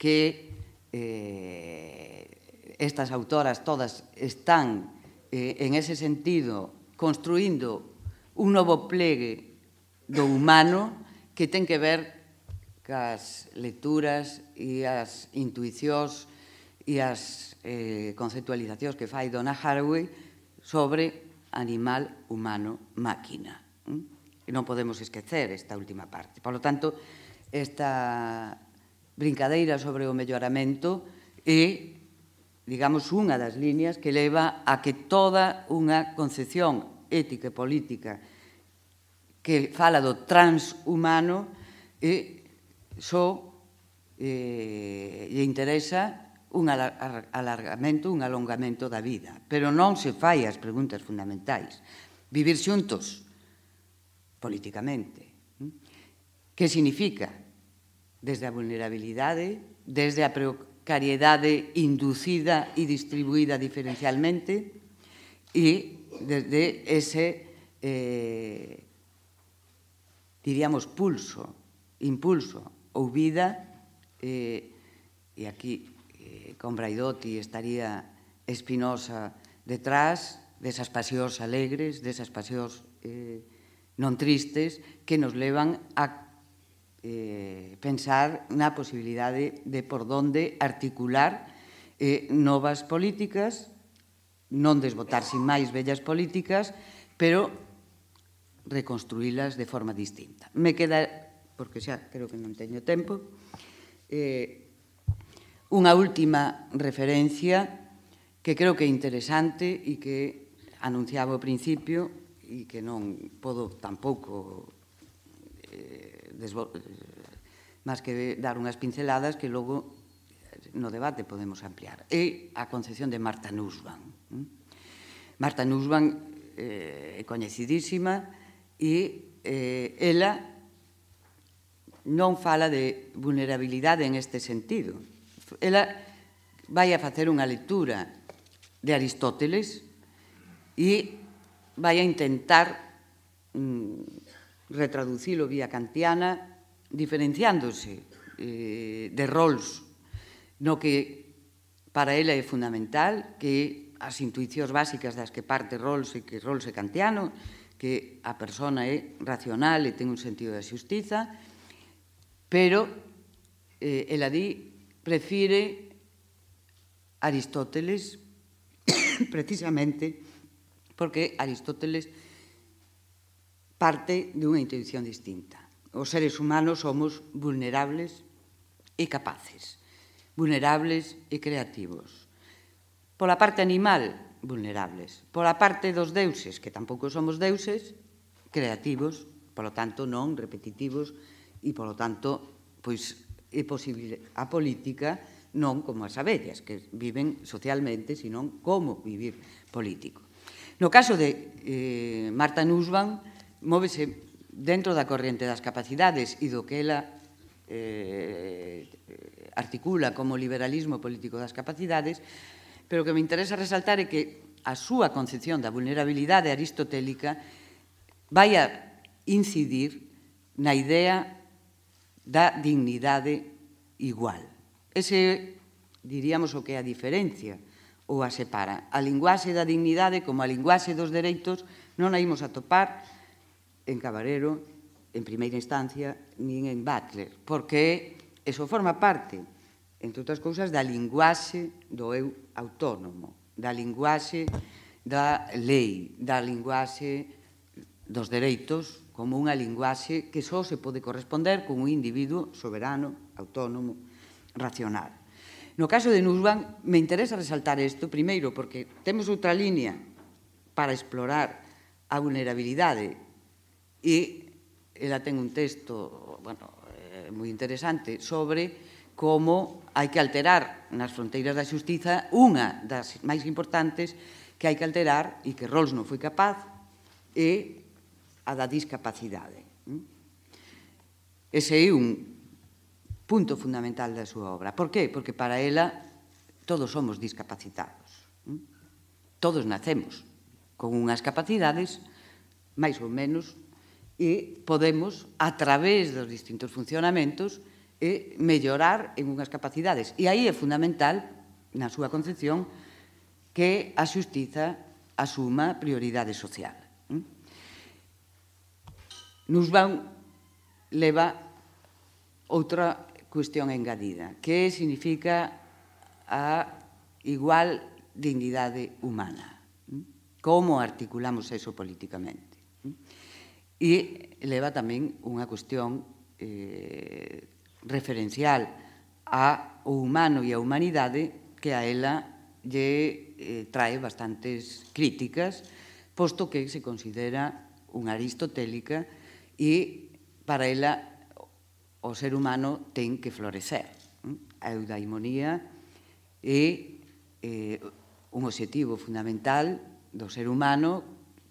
que eh, estas autoras todas están eh, en ese sentido construindo un novo plegue do humano que ten que ver cas lecturas e as intuicións e as eh, conceptualizacións que fai Donna Haraway sobre animal, humano, máquina. E non podemos esquecer esta última parte. Por lo tanto, esta brincadeira sobre o melloramento é, digamos, unha das líneas que leva a que toda unha concepción ética e política que fala do transhumano e eh, só eh, lle interesa un alargamento, un alongamento da vida, pero non se fai as preguntas fundamentais. Vivir xuntos, políticamente. Que significa? Desde a vulnerabilidade, desde a precariedade inducida e distribuída diferencialmente e desde ese, eh, diríamos, pulso, impulso ou vida, eh, e aquí Eh, con Braidotti estaría Espinosa detrás desas pasións alegres, desas pasións eh, non tristes que nos levan a eh, pensar na posibilidade de por donde articular eh, novas políticas, non desbotar sin máis bellas políticas, pero reconstruílas de forma distinta. Me queda, porque xa creo que non teño tempo, eh, Unha última referencia que creo que é interesante e que anunciaba ao principio e que non podo tampouco eh, eh máis que dar unhas pinceladas que logo no debate podemos ampliar. É a concepción de Marta Nussbaum. Hm? Marta Nussbaum eh, é coñecidísima e eh, ela non fala de vulnerabilidade en este sentido, ela vai a facer unha lectura de Aristóteles e vai a intentar mm, retraducilo vía kantiana diferenciándose eh, de Rawls no que para ela é fundamental que as intuicións básicas das que parte Rawls e que Rawls é kantiano que a persona é racional e ten un sentido da xustiza pero eh, ela di prefire Aristóteles precisamente porque Aristóteles parte de unha intuición distinta. Os seres humanos somos vulnerables e capaces, vulnerables e creativos. Pola parte animal, vulnerables. Pola parte dos deuses, que tampouco somos deuses, creativos, polo tanto non repetitivos e polo tanto pois é posible a política non como as abellas, que viven socialmente, senón como vivir político. No caso de eh, Marta Nussbaum, móvese dentro da corriente das capacidades e do que ela eh, articula como liberalismo político das capacidades, pero o que me interesa resaltar é que a súa concepción da vulnerabilidade aristotélica vai a incidir na idea da dignidade igual. Ese, diríamos, o que é a diferencia ou a separa. A linguaxe da dignidade como a linguaxe dos dereitos non a imos atopar en Cabarero, en primeira instancia, nin en Butler, porque eso forma parte, entre outras cousas, da linguaxe do eu autónomo, da linguaxe da lei, da linguaxe dos dereitos como unha linguaxe que só se pode corresponder con un individuo soberano, autónomo, racional. No caso de Nussbaum, me interesa resaltar isto, primeiro, porque temos outra línea para explorar a vulnerabilidade e ela ten un texto bueno, eh, moi interesante sobre como hai que alterar nas fronteiras da xustiza unha das máis importantes que hai que alterar e que Rawls non foi capaz e a da discapacidade. Ese é un punto fundamental da súa obra. Por qué? Porque para ela todos somos discapacitados. Todos nacemos con unhas capacidades máis ou menos e podemos, a través dos distintos funcionamentos, e mellorar en unhas capacidades. E aí é fundamental, na súa concepción, que a xustiza asuma prioridade social nos van leva outra cuestión engadida, que significa a igual dignidade humana. Como articulamos eso políticamente? E leva tamén unha cuestión eh, referencial a o humano e a humanidade que a ela lle eh, trae bastantes críticas, posto que se considera unha aristotélica e para ela o ser humano ten que florecer. A eudaimonía é eh, un objetivo fundamental do ser humano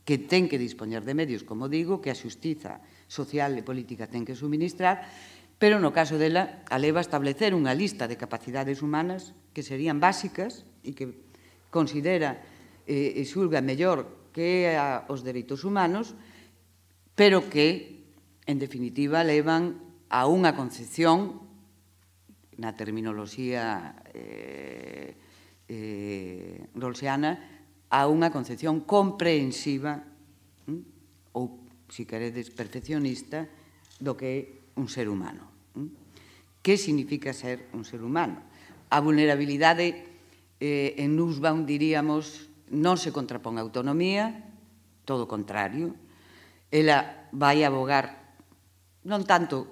que ten que dispoñer de medios, como digo, que a xustiza social e política ten que suministrar, pero no caso dela a leva establecer unha lista de capacidades humanas que serían básicas e que considera eh, e xulga mellor que a, os dereitos humanos, pero que en definitiva, levan a unha concepción na terminoloxía eh, eh, dolceana a unha concepción comprensiva hm? ou, se si queredes, perfeccionista do que é un ser humano. Hm? Que significa ser un ser humano? A vulnerabilidade eh, en Nussbaum diríamos non se contrapón a autonomía, todo o contrario, ela vai abogar non tanto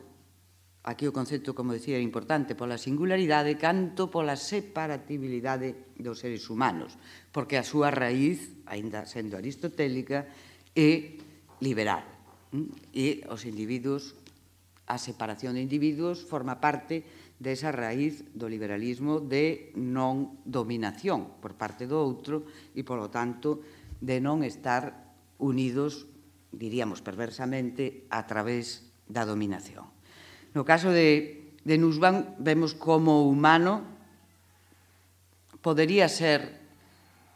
aquí o concepto, como decía, é importante pola singularidade, canto pola separatibilidade dos seres humanos, porque a súa raíz, aínda sendo aristotélica, é liberal. Mm, e os individuos, a separación de individuos forma parte desa raíz do liberalismo de non dominación por parte do outro e, polo tanto, de non estar unidos, diríamos perversamente, a través da dominación. No caso de, de Nussbaum, vemos como o humano podería ser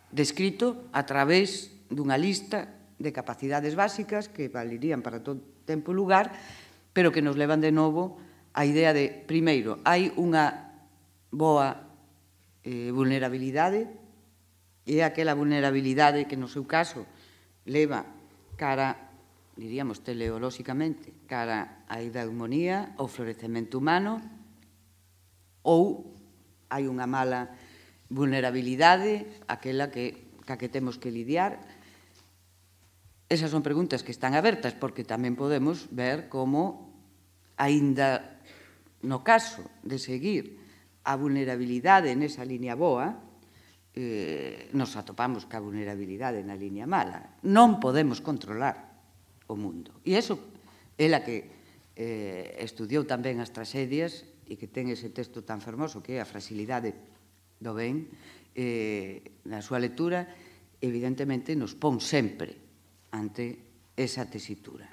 descrito a través dunha lista de capacidades básicas que valerían para todo tempo e lugar, pero que nos levan de novo a idea de, primeiro, hai unha boa eh, vulnerabilidade, e aquela vulnerabilidade que no seu caso leva cara diríamos teleolóxicamente, cara á hidaumonía, ao florecemento humano, ou hai unha mala vulnerabilidade, aquela que, ca que temos que lidiar. Esas son preguntas que están abertas, porque tamén podemos ver como, aínda no caso de seguir a vulnerabilidade nesa línea boa, eh, nos atopamos ca vulnerabilidade na línea mala. Non podemos controlar o mundo. E eso, a que eh, estudiou tamén as tragedias e que ten ese texto tan fermoso que é a fragilidade do ben, eh, na súa lectura, evidentemente nos pon sempre ante esa tesitura.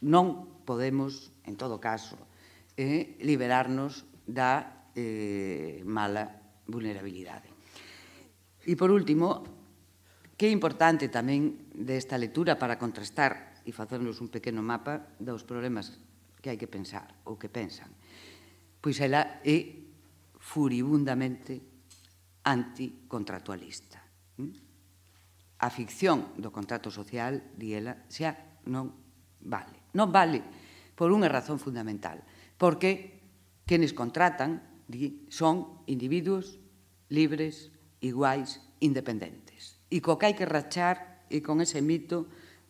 Non podemos, en todo caso, eh, liberarnos da eh, mala vulnerabilidade. E, por último, que é importante tamén desta lectura para contrastar e facernos un pequeno mapa dos problemas que hai que pensar ou que pensan. Pois ela é furibundamente anticontratualista. Hm? A ficción do contrato social, di ela, xa non vale. Non vale por unha razón fundamental, porque quenes contratan di, son individuos libres, iguais, independentes. E co que hai que rachar e con ese mito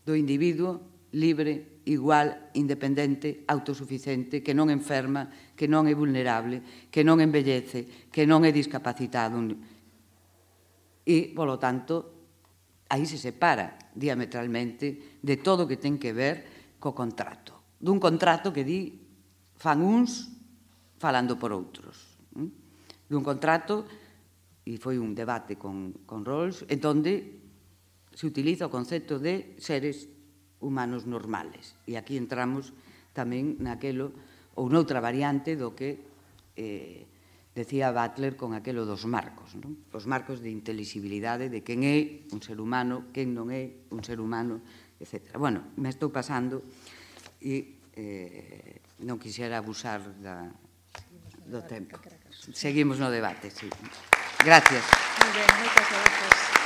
do individuo libre, igual, independente, autosuficiente, que non enferma, que non é vulnerable, que non embellece, que non é discapacitado. E, polo tanto, aí se separa diametralmente de todo o que ten que ver co contrato. Dun contrato que di fan uns falando por outros. Dun contrato, e foi un debate con, con Rawls, en donde se utiliza o concepto de seres humanos normales. E aquí entramos tamén naquelo ou noutra variante do que eh, decía Butler con aquelo dos marcos, non? os marcos de inteligibilidade de quen é un ser humano, quen non é un ser humano, etc. Bueno, me estou pasando e eh, non quixera abusar da, do tempo. Seguimos no debate, sí. Gracias. Muy bien, moitas gracias.